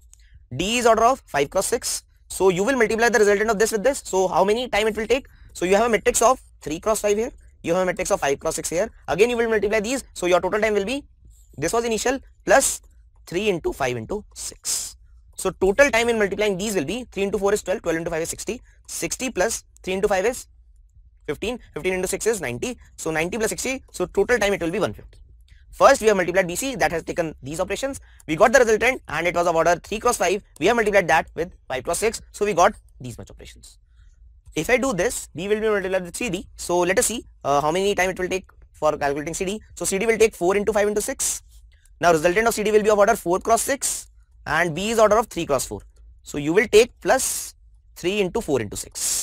A: D is order of 5 cross 6. So you will multiply the resultant of this with this. So how many time it will take? So you have a matrix of 3 cross 5 here. You have a matrix of 5 cross 6 here. Again you will multiply these. So your total time will be, this was initial, plus 3 into 5 into 6. So total time in multiplying these will be 3 into 4 is 12, 12 into 5 is 60, 60 plus 3 into 5 is 15, 15 into 6 is 90. So 90 plus 60, so total time it will be 150. First, we have multiplied BC that has taken these operations. We got the resultant and it was of order 3 cross 5. We have multiplied that with 5 cross 6. So, we got these much operations. If I do this, B will be multiplied with CD. So, let us see uh, how many time it will take for calculating CD. So, CD will take 4 into 5 into 6. Now, resultant of CD will be of order 4 cross 6 and B is order of 3 cross 4. So, you will take plus 3 into 4 into 6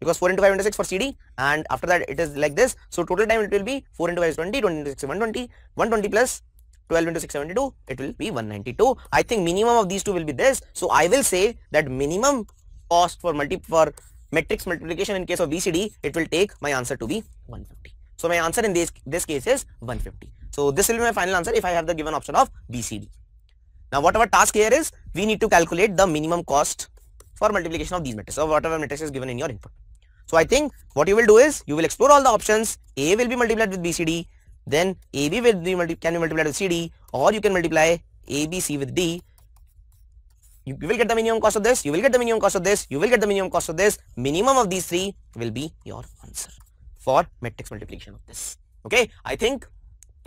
A: because 4 into 5 into 6 for CD and after that it is like this. So total time it will be 4 into 5 is 20, 20 into 6 is 120, 120 plus 12 into 672 it will be 192. I think minimum of these two will be this. So I will say that minimum cost for multi for matrix multiplication in case of BCD it will take my answer to be 150. So my answer in this, this case is 150. So this will be my final answer if I have the given option of BCD. Now whatever task here is we need to calculate the minimum cost for multiplication of these matrices or whatever matrix is given in your input. So I think what you will do is you will explore all the options. A will be multiplied with BCD, then AB will be can be multiplied with CD, or you can multiply ABC with D. You, you will get the minimum cost of this. You will get the minimum cost of this. You will get the minimum cost of this. Minimum of these three will be your answer for matrix multiplication of this. Okay, I think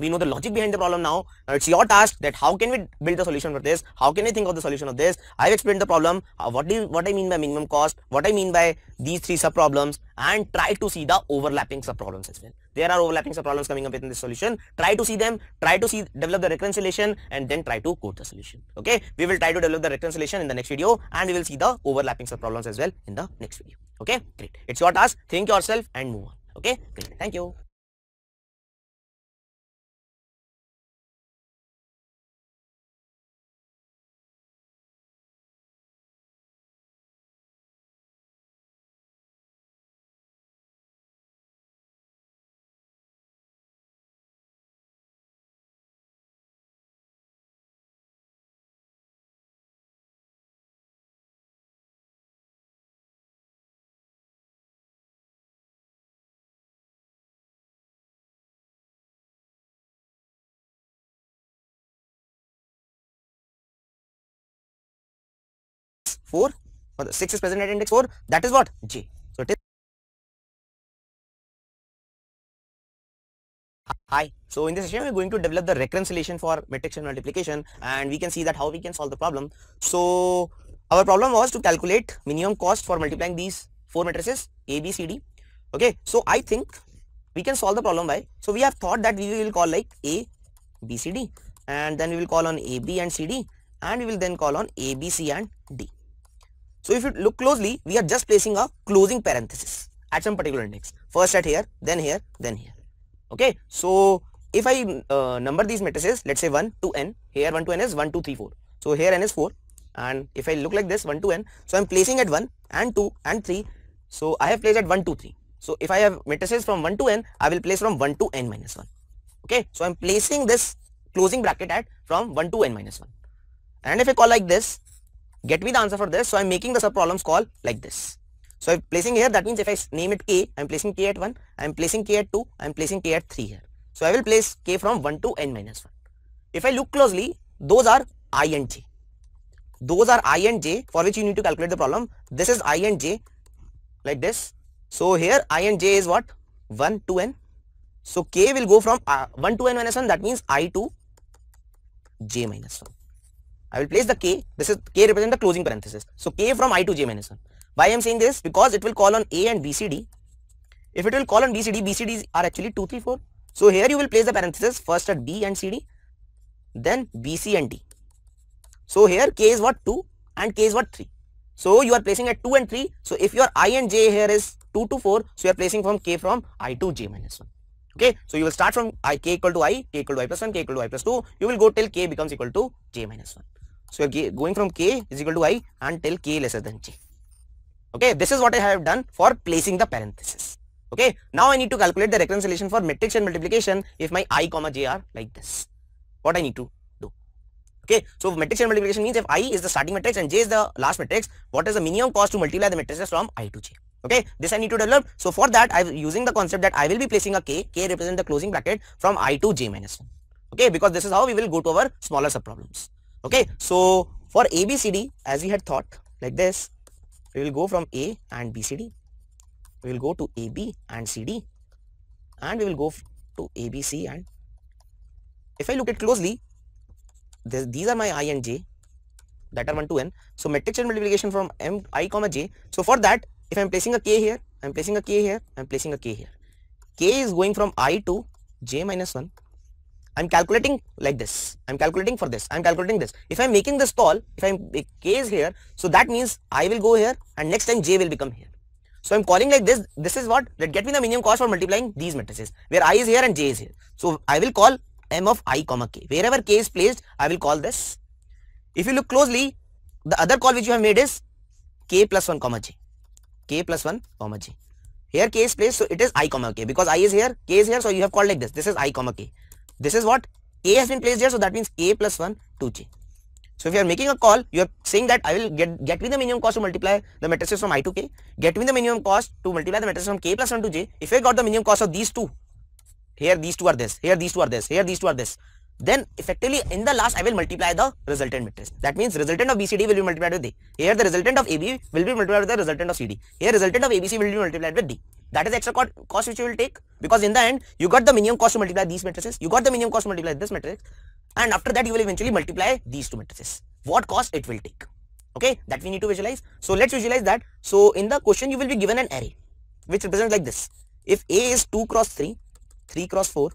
A: we know the logic behind the problem now it's your task that how can we build the solution for this how can i think of the solution of this i've explained the problem uh, what do you, what i mean by minimum cost what i mean by these three sub problems and try to see the overlapping sub problems as well there are overlapping sub problems coming up within this solution try to see them try to see develop the reconciliation and then try to code the solution okay we will try to develop the reconciliation in the next video and we will see the overlapping sub problems as well in the next video okay great it's your task think yourself and move on okay great thank you
B: 4 for the 6 is present at index 4 that is what J. So it is
A: Hi. So in this session, we're going to develop the recurrence relation for matrix and multiplication and we can see that how we can solve the problem. So our problem was to calculate minimum cost for multiplying these four matrices A, B, C, D. Okay. So I think we can solve the problem by, so we have thought that we will call like A, B, C, D and then we will call on A, B and C, D and we will then call on A, B, C and D. So if you look closely, we are just placing a closing parenthesis at some particular index. First at here, then here, then here. Okay. So if I uh, number these matrices, let's say 1 to n, here 1 to n is 1, 2, 3, 4. So here n is 4 and if I look like this 1 to n, so I am placing at 1 and 2 and 3. So I have placed at 1, 2, 3. So if I have matrices from 1 to n, I will place from 1 to n minus 1. Okay. So I am placing this closing bracket at from 1 to n minus 1. And if I call like this, get me the answer for this so i'm making the sub problems call like this so i'm placing here that means if i name it k i'm placing k at 1 i'm placing k at 2 i'm placing k at 3 here so i will place k from 1 to n minus 1 if i look closely those are i and j those are i and j for which you need to calculate the problem this is i and j like this so here i and j is what 1 to n so k will go from uh, 1 to n minus 1 that means i to j minus 1 I will place the k. This is k represent the closing parenthesis. So k from i to j minus 1. Why I am saying this? Because it will call on a and bcd. If it will call on bcd, bcds are actually 2, 3, 4. So here you will place the parenthesis first at b and cd, then bc and d. So here k is what 2 and k is what 3. So you are placing at 2 and 3. So if your i and j here is 2 to 4, so you are placing from k from i to j minus 1 okay so you will start from i k equal to i k equal to i plus 1 k equal to i plus 2 you will go till k becomes equal to j minus 1 so you are going from k is equal to i until k lesser than j. Okay, this is what I have done for placing the parenthesis. Okay, now I need to calculate the reconciliation for matrix and multiplication if my i comma j are like this. What I need to do. Okay, so matrix and multiplication means if i is the starting matrix and j is the last matrix, what is the minimum cost to multiply the matrices from i to j okay this i need to develop so for that i'm using the concept that i will be placing a k k represent the closing bracket from i to j minus 1 okay because this is how we will go to our smaller subproblems okay so for abcd as we had thought like this we will go from a and bcd we will go to ab and cd and we will go to abc and if i look at closely this, these are my i and j that are 1 to n so matrix multiplication from m i comma j so for that if i'm placing a k here i'm placing a k here i'm placing a k here k is going from i to j minus 1 I'm calculating like this. I'm calculating for this. I'm calculating this. If I'm making this call, if I'm k is here, so that means I will go here and next time j will become here. So I'm calling like this. This is what that get me the minimum cost for multiplying these matrices where i is here and j is here. So I will call m of i comma k. Wherever k is placed, I will call this. If you look closely, the other call which you have made is k plus 1 comma j. k plus 1 comma j. Here k is placed, so it is i comma k because i is here, k is here, so you have called like this. This is i comma k. This is what A has been placed here. So that means A plus 1, j. So if you are making a call, you are saying that I will get, get me the minimum cost to multiply the matrices from I to K. Get me the minimum cost to multiply the matrices from K plus 1 to J. If I got the minimum cost of these two, here these two are this, here these two are this, here these two are this. Then effectively in the last I will multiply the resultant matrix. That means resultant of BCD will be multiplied with D. Here the resultant of AB will be multiplied with the resultant of CD. Here resultant of ABC will be multiplied with D. That is the extra cost which you will take because in the end you got the minimum cost to multiply these matrices, you got the minimum cost to multiply this matrix and after that you will eventually multiply these two matrices. What cost it will take. Okay, that we need to visualize. So let's visualize that. So in the question you will be given an array which represents like this. If A is 2 cross 3, 3 cross 4,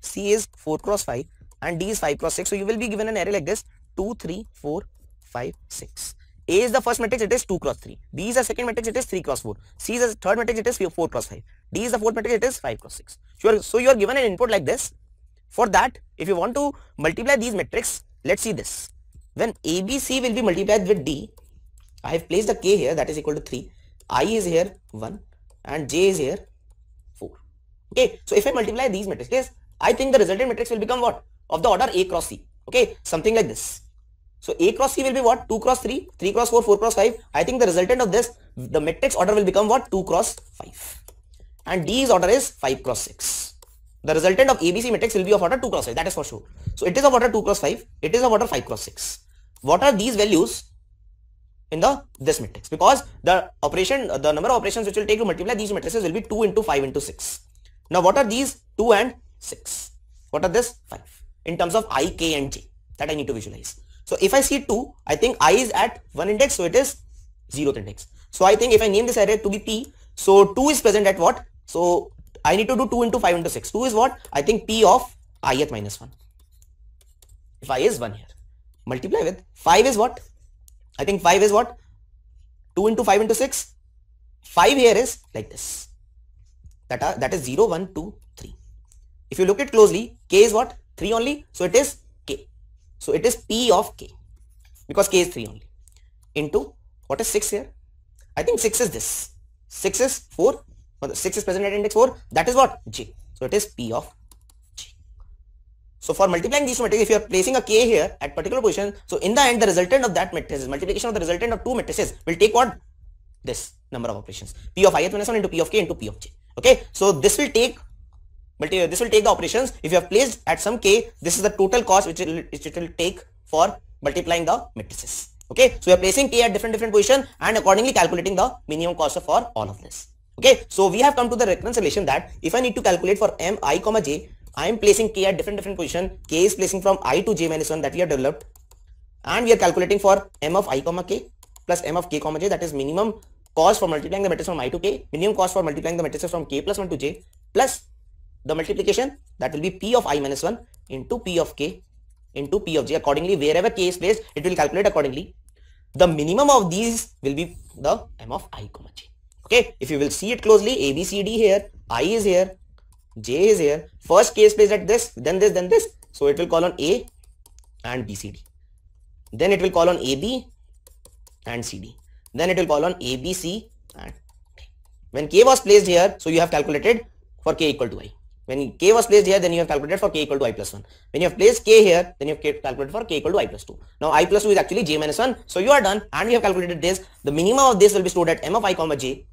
A: C is 4 cross 5 and D is 5 cross 6. So you will be given an array like this 2, 3, 4, 5, 6. A is the first matrix, it is 2 cross 3. B is the second matrix, it is 3 cross 4. C is the third matrix, it is 4 cross 5. D is the fourth matrix, it is 5 cross 6. so you are given an input like this. For that, if you want to multiply these matrix, let's see this. When A, B, C will be multiplied with D, I have placed the K here, that is equal to 3. I is here 1 and J is here 4. Okay, so if I multiply these matrices, I think the resultant matrix will become what? Of the order A cross C. Okay, something like this. So A cross C will be what? 2 cross 3, 3 cross 4, 4 cross 5. I think the resultant of this, the matrix order will become what? 2 cross 5. And D's order is 5 cross 6. The resultant of ABC matrix will be of order 2 cross 5. That is for sure. So it is of order 2 cross 5. It is of order 5 cross 6. What are these values in the this matrix? Because the operation, the number of operations which will take to multiply these matrices will be 2 into 5 into 6. Now what are these 2 and 6? What are this? 5 in terms of I, K and J that I need to visualize. So if I see 2, I think i is at 1 index, so it is 0th index. So I think if I name this array to be p, so 2 is present at what? So I need to do 2 into 5 into 6. 2 is what? I think p of ith minus 1. If i is 1 here. Multiply with 5 is what? I think 5 is what? 2 into 5 into 6. 5 here is like this. That, are, that is 0, 1, 2, 3. If you look at closely, k is what? 3 only. So it is so it is P of K because K is 3 only into what is 6 here? I think 6 is this. 6 is 4. 6 is present at index 4. That is what? J. So it is P of J. So for multiplying these two matrices, if you are placing a K here at particular position, so in the end, the resultant of that matrix, multiplication of the resultant of two matrices will take what? This number of operations. P of ith minus 1 into P of K into P of J. Okay. So this will take but uh, this will take the operations. If you have placed at some k, this is the total cost which, will, which it will take for multiplying the matrices. Okay, so we are placing k at different different position and accordingly calculating the minimum cost for all of this. Okay, so we have come to the recurrence relation that if I need to calculate for m i comma j, I am placing k at different different position. K is placing from i to j minus one that we have developed, and we are calculating for m of i comma k plus m of k comma j that is minimum cost for multiplying the matrices from i to k, minimum cost for multiplying the matrices from k plus one to j plus the multiplication that will be p of i minus 1 into p of k into p of j accordingly wherever k is placed it will calculate accordingly the minimum of these will be the m of i comma j okay if you will see it closely a b c d here i is here j is here first k is placed at this then this then this so it will call on a and b c d then it will call on a b and c d then it will call on a b c and when k was placed here so you have calculated for k equal to i when k was placed here, then you have calculated for k equal to i plus 1. When you have placed k here, then you have calculated for k equal to i plus 2. Now i plus 2 is actually j minus 1. So you are done and you have calculated this. The minimum of this will be stored at m of i comma j.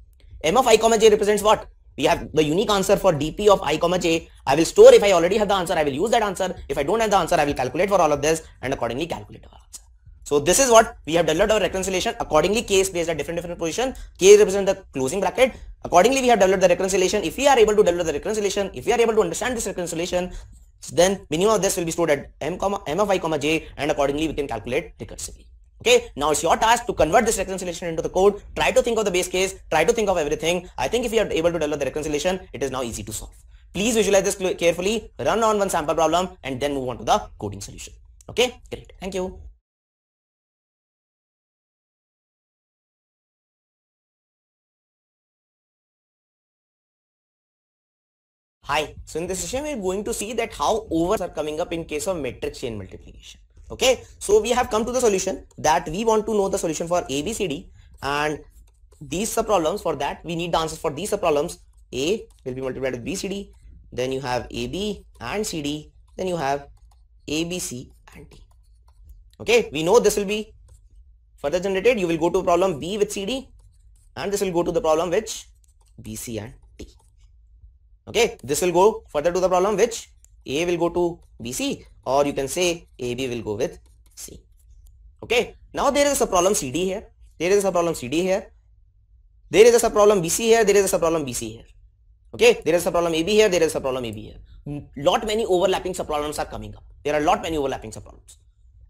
A: m of i comma j represents what? We have the unique answer for dp of i comma j. I will store if I already have the answer, I will use that answer. If I don't have the answer, I will calculate for all of this and accordingly calculate our answer. So this is what we have developed our reconciliation. Accordingly, k is placed at different different position. K represents the closing bracket. Accordingly, we have developed the reconciliation. If we are able to develop the reconciliation, if we are able to understand this reconciliation, then minimum of this will be stored at m comma m of i comma j, and accordingly we can calculate recursively. Okay, now it's your task to convert this reconciliation into the code. Try to think of the base case. Try to think of everything. I think if you are able to develop the reconciliation, it is now easy to solve. Please visualize this carefully, run on one sample problem and then move on to the coding solution. Okay, great. Thank you.
B: Hi, so in this
A: session, we're going to see that how overs are coming up in case of matrix chain multiplication. Okay, so we have come to the solution that we want to know the solution for ABCD and these problems. for that we need the answers for these problems. A will be multiplied with BCD, then you have AB and CD, then you have ABC and D. Okay, we know this will be further generated. You will go to problem B with CD and this will go to the problem which BC and okay this will go further to the problem which a will go to bc or you can say ab will go with c okay now there is a problem cd here there is a problem cd here there is a problem bc here there is a problem bc here okay there is a problem ab here there is a problem ab here lot many overlapping subproblems are coming up there are lot many overlapping subproblems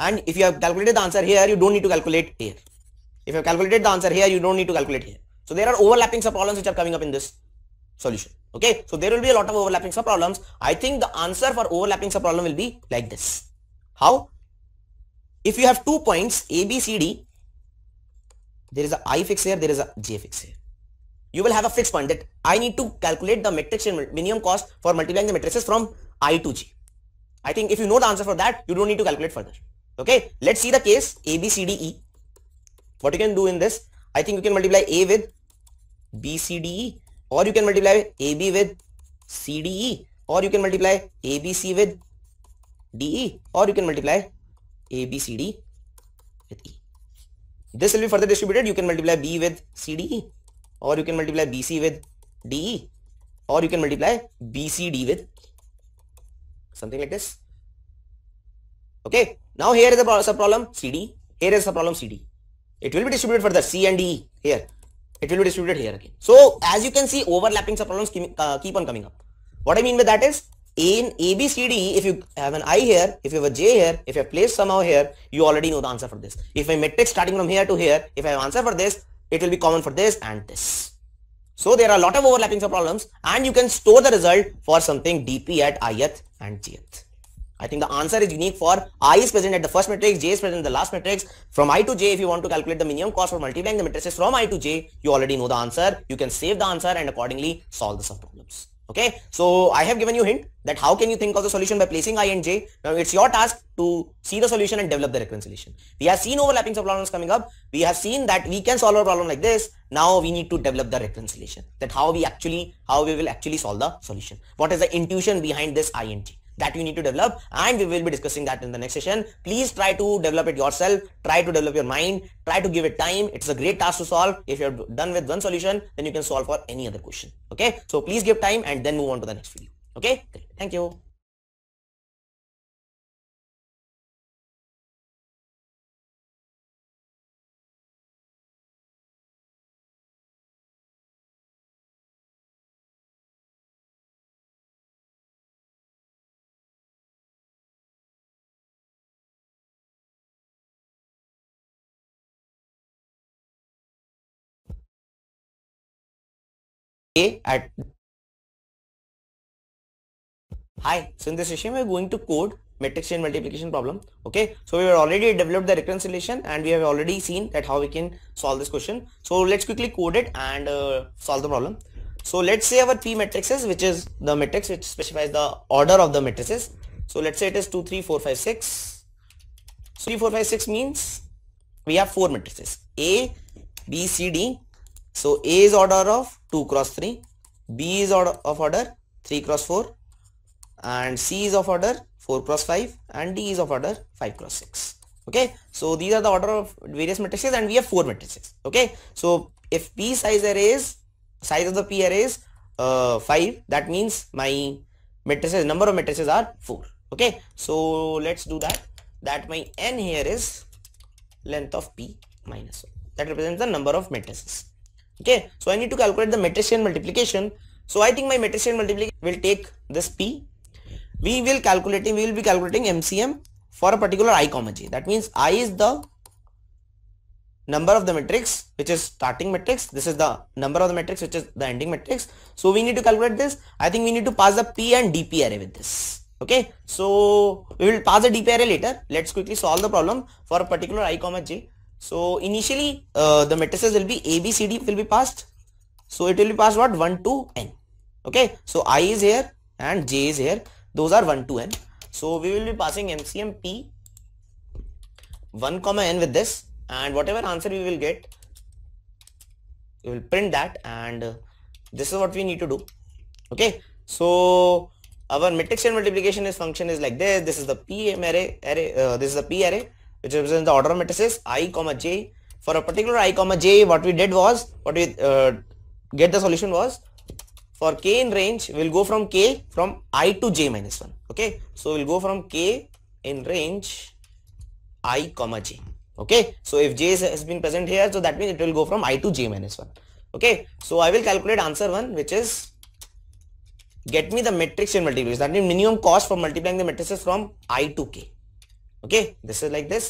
A: and if you have calculated the answer here you don't need to calculate here if you have calculated the answer here you don't need to calculate here so there are overlapping subproblems which are coming up in this solution okay so there will be a lot of overlapping sub problems i think the answer for overlapping sub problem will be like this how if you have two points a b c d there is a i fix here there is a j fix here you will have a fixed point that i need to calculate the matrix minimum cost for multiplying the matrices from i to j i think if you know the answer for that you don't need to calculate further okay let's see the case a b c d e what you can do in this i think you can multiply a with b c d e or you can multiply AB with CDE or you can multiply ABC with DE or you can multiply ABCD with E. This will be further distributed. You can multiply B with CDE or you can multiply BC with DE or you can multiply BCD with something like this. Okay. Now here is a problem. CD. Here is a problem. CD. It will be distributed further C and d here. It will be distributed here again. So as you can see, overlapping subproblems keep, uh, keep on coming up. What I mean by that is in ABCD, if you have an I here, if you have a J here, if you have placed somehow here, you already know the answer for this. If my matrix starting from here to here, if I have answer for this, it will be common for this and this. So there are a lot of overlapping subproblems and you can store the result for something DP at ith and jth. I think the answer is unique for i is present at the first matrix, j is present in the last matrix. From i to j, if you want to calculate the minimum cost for multiplying the matrices from i to j, you already know the answer. You can save the answer and accordingly solve the subproblems. Okay, so I have given you hint that how can you think of the solution by placing i and j. Now it's your task to see the solution and develop the reconciliation. We have seen overlapping subproblems coming up. We have seen that we can solve a problem like this. Now we need to develop the reconciliation that how we actually, how we will actually solve the solution. What is the intuition behind this i and j? that you need to develop and we will be discussing that in the next session. Please try to develop it yourself. Try to develop your mind. Try to give it time. It's a great task to solve. If you're done with one solution, then you can solve for any other question. Okay. So please give time and then move on to the next video. Okay. Great.
B: Thank you. at
A: Hi, so in this session we are going to code matrix chain multiplication problem. Okay, so we have already developed the relation, and we have already seen that how we can solve this question. So let's quickly code it and uh, solve the problem. So let's say our P matrices which is the matrix which specifies the order of the matrices. So let's say it is 2, 3, 4, 5, 6. So 3, 4, 5, 6 means we have 4 matrices A, B, C, D so A is order of 2 cross 3, B is order of order 3 cross 4 and C is of order 4 cross 5 and D is of order 5 cross 6. Okay, so these are the order of various matrices and we have 4 matrices. Okay, so if P size array is size of the P array is uh, 5 that means my matrices number of matrices are 4. Okay, so let's do that that my n here is length of P minus 1 that represents the number of matrices okay so i need to calculate the matrician multiplication so i think my matrician multiplication will take this p we will calculating we will be calculating mcm for a particular i comma j that means i is the number of the matrix which is starting matrix this is the number of the matrix which is the ending matrix so we need to calculate this i think we need to pass the p and dp array with this okay so we will pass the dp array later let's quickly solve the problem for a particular i comma j so initially uh, the matrices will be A, B, C, D will be passed. So it will be passed what 1 to n. Okay. So I is here and J is here. Those are 1 to n. So we will be passing MCM P 1 comma n with this and whatever answer we will get we will print that and uh, this is what we need to do. Okay. So our matrix and multiplication is function is like this. This is the P array array. Uh, this is the P array which represents the order of matrices i comma j for a particular i comma j what we did was what we uh, get the solution was for k in range we'll go from k from i to j minus 1 okay so we'll go from k in range i comma j okay so if j has been present here so that means it will go from i to j minus 1 okay so i will calculate answer 1 which is get me the matrix in multiplication that means minimum cost for multiplying the matrices from i to k okay this is like this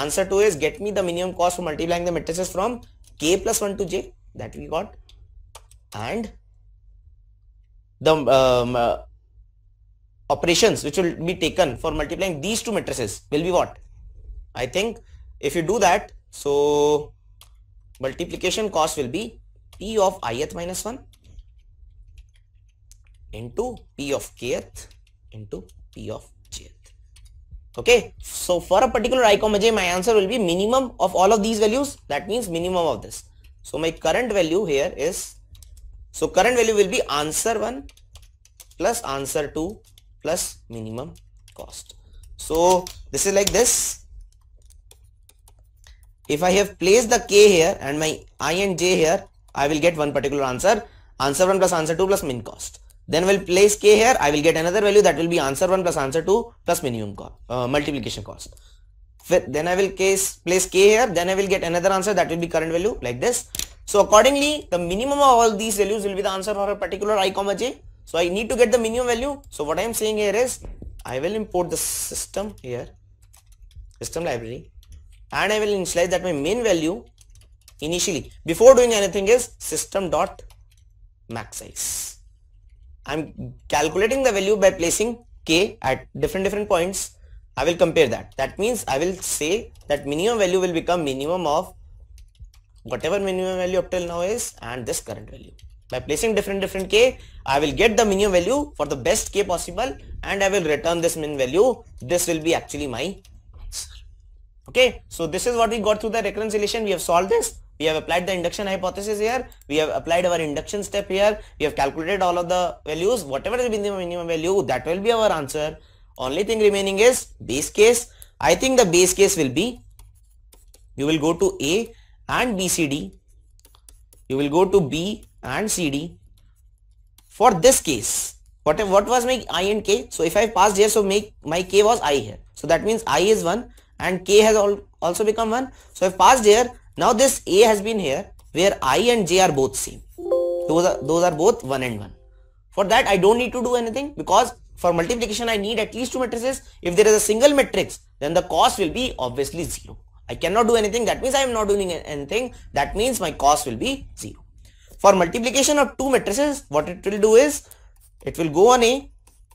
A: answer to is get me the minimum cost for multiplying the matrices from k plus 1 to j that we got and the um, uh, operations which will be taken for multiplying these two matrices will be what i think if you do that so multiplication cost will be p of ith minus 1 into p of kth into p of okay so for a particular j, my answer will be minimum of all of these values that means minimum of this so my current value here is so current value will be answer 1 plus answer 2 plus minimum cost so this is like this if I have placed the k here and my i and j here I will get one particular answer answer 1 plus answer 2 plus min cost then we'll place k here i will get another value that will be answer 1 plus answer 2 plus minimum cost, uh, multiplication cost then i will case place k here then i will get another answer that will be current value like this so accordingly the minimum of all these values will be the answer for a particular i comma j so i need to get the minimum value so what i am saying here is i will import the system here system library and i will initialize that my main value initially before doing anything is system dot max size I'm calculating the value by placing k at different different points. I will compare that. That means I will say that minimum value will become minimum of whatever minimum value up till now is and this current value. By placing different different k, I will get the minimum value for the best k possible and I will return this min value. This will be actually my answer. Okay, so this is what we got through the recurrence relation. We have solved this we have applied the induction hypothesis here we have applied our induction step here we have calculated all of the values whatever be the minimum value that will be our answer only thing remaining is base case i think the base case will be you will go to a and bcd you will go to b and cd for this case what what was my i and k so if i passed here so make my k was i here so that means i is 1 and k has all also become 1 so if passed here now this A has been here where I and J are both same. Those are, those are both 1 and 1. For that I don't need to do anything because for multiplication I need at least two matrices. If there is a single matrix then the cost will be obviously 0. I cannot do anything that means I am not doing anything that means my cost will be 0. For multiplication of two matrices what it will do is it will go on A,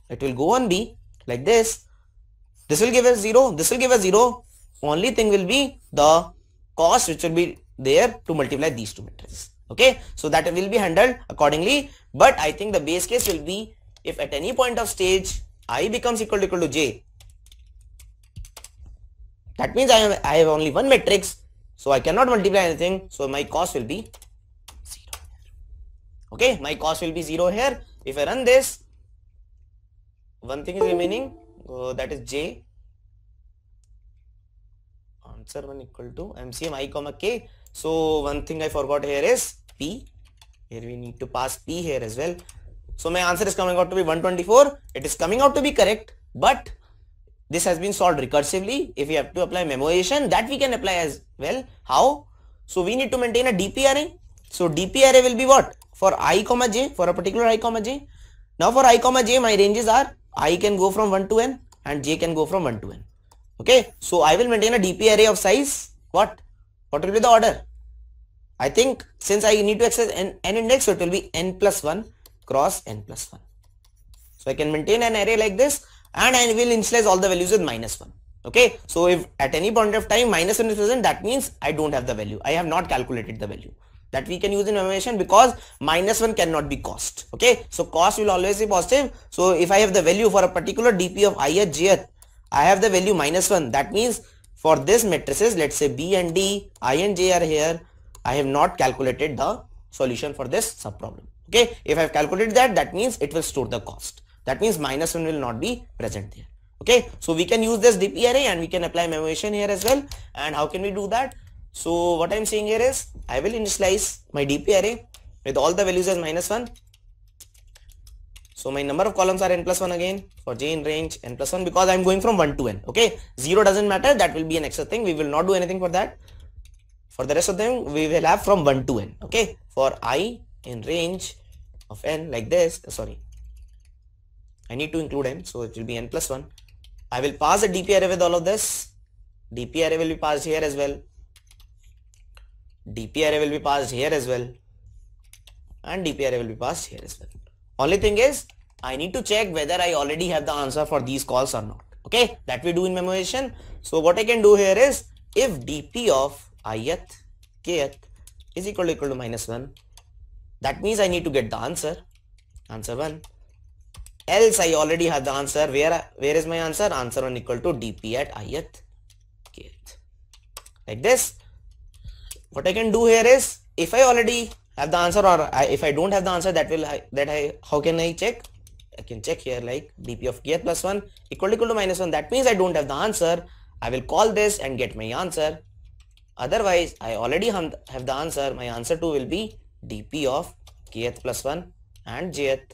A: it will go on B like this. This will give us 0, this will give us 0. Only thing will be the cost which will be there to multiply these two matrices okay so that will be handled accordingly but i think the base case will be if at any point of stage i becomes equal to equal to j that means i have i have only one matrix so i cannot multiply anything so my cost will be zero okay my cost will be zero here if i run this one thing is remaining uh, that is j answer 1 equal to mcm i comma k so one thing i forgot here is p here we need to pass p here as well so my answer is coming out to be 124 it is coming out to be correct but this has been solved recursively if we have to apply memoization that we can apply as well how so we need to maintain a dp array so dp array will be what for i comma j for a particular i comma j now for i comma j my ranges are i can go from 1 to n and j can go from 1 to n okay so i will maintain a dp array of size what what will be the order i think since i need to access n index so it will be n plus 1 cross n plus 1 so i can maintain an array like this and i will initialize all the values with minus 1 okay so if at any point of time minus 1 is present that means i don't have the value i have not calculated the value that we can use in animation because minus 1 cannot be cost okay so cost will always be positive so if i have the value for a particular dp of ith jth I have the value minus 1 that means for this matrices let's say B and D, I and J are here I have not calculated the solution for this subproblem okay if I have calculated that that means it will store the cost that means minus 1 will not be present there okay so we can use this DP array and we can apply memoization here as well and how can we do that so what I'm saying here is I will initialize my DP array with all the values as minus 1 so my number of columns are n plus 1 again for j in range n plus 1 because I'm going from 1 to n. Okay. 0 doesn't matter. That will be an extra thing. We will not do anything for that. For the rest of them, we will have from 1 to n. Okay. For i in range of n like this. Uh, sorry. I need to include n. So it will be n plus 1. I will pass a DP array with all of this. DP array will be passed here as well. DP array will be passed here as well. And DP array will be passed here as well. Only thing is I need to check whether I already have the answer for these calls or not. Okay, that we do in memorization. So what I can do here is if dp of ith kth is equal to equal to minus 1, that means I need to get the answer, answer 1. Else I already have the answer. Where, where is my answer? Answer 1 equal to dp at ith kth. Like this. What I can do here is if I already have the answer or I, if I don't have the answer that will that I how can I check I can check here like dp of kf plus 1 equal to equal to minus 1 that means I don't have the answer I will call this and get my answer otherwise I already have the answer my answer 2 will be dp of kth plus 1 and jth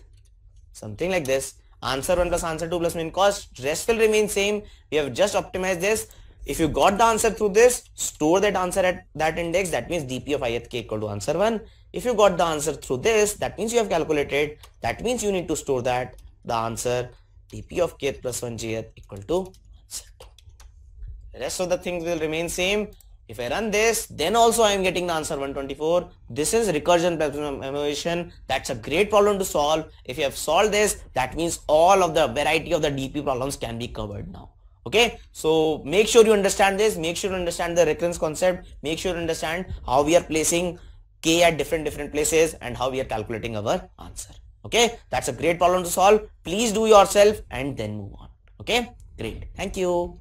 A: something like this answer 1 plus answer 2 plus mean cost rest will remain same we have just optimized this if you got the answer through this store that answer at that index that means dp of ith k equal to answer 1 if you got the answer through this, that means you have calculated, that means you need to store that the answer dp of K plus plus 1 jth equal to The rest of the things will remain same. If I run this, then also I am getting the answer 124. This is recursion memorization. That's a great problem to solve. If you have solved this, that means all of the variety of the DP problems can be covered now okay so make sure you understand this make sure you understand the recurrence concept make sure you understand how we are placing k at different different places and how we are calculating our answer. Okay, that's a great problem to solve. Please do yourself and then move on. Okay, great. Thank you.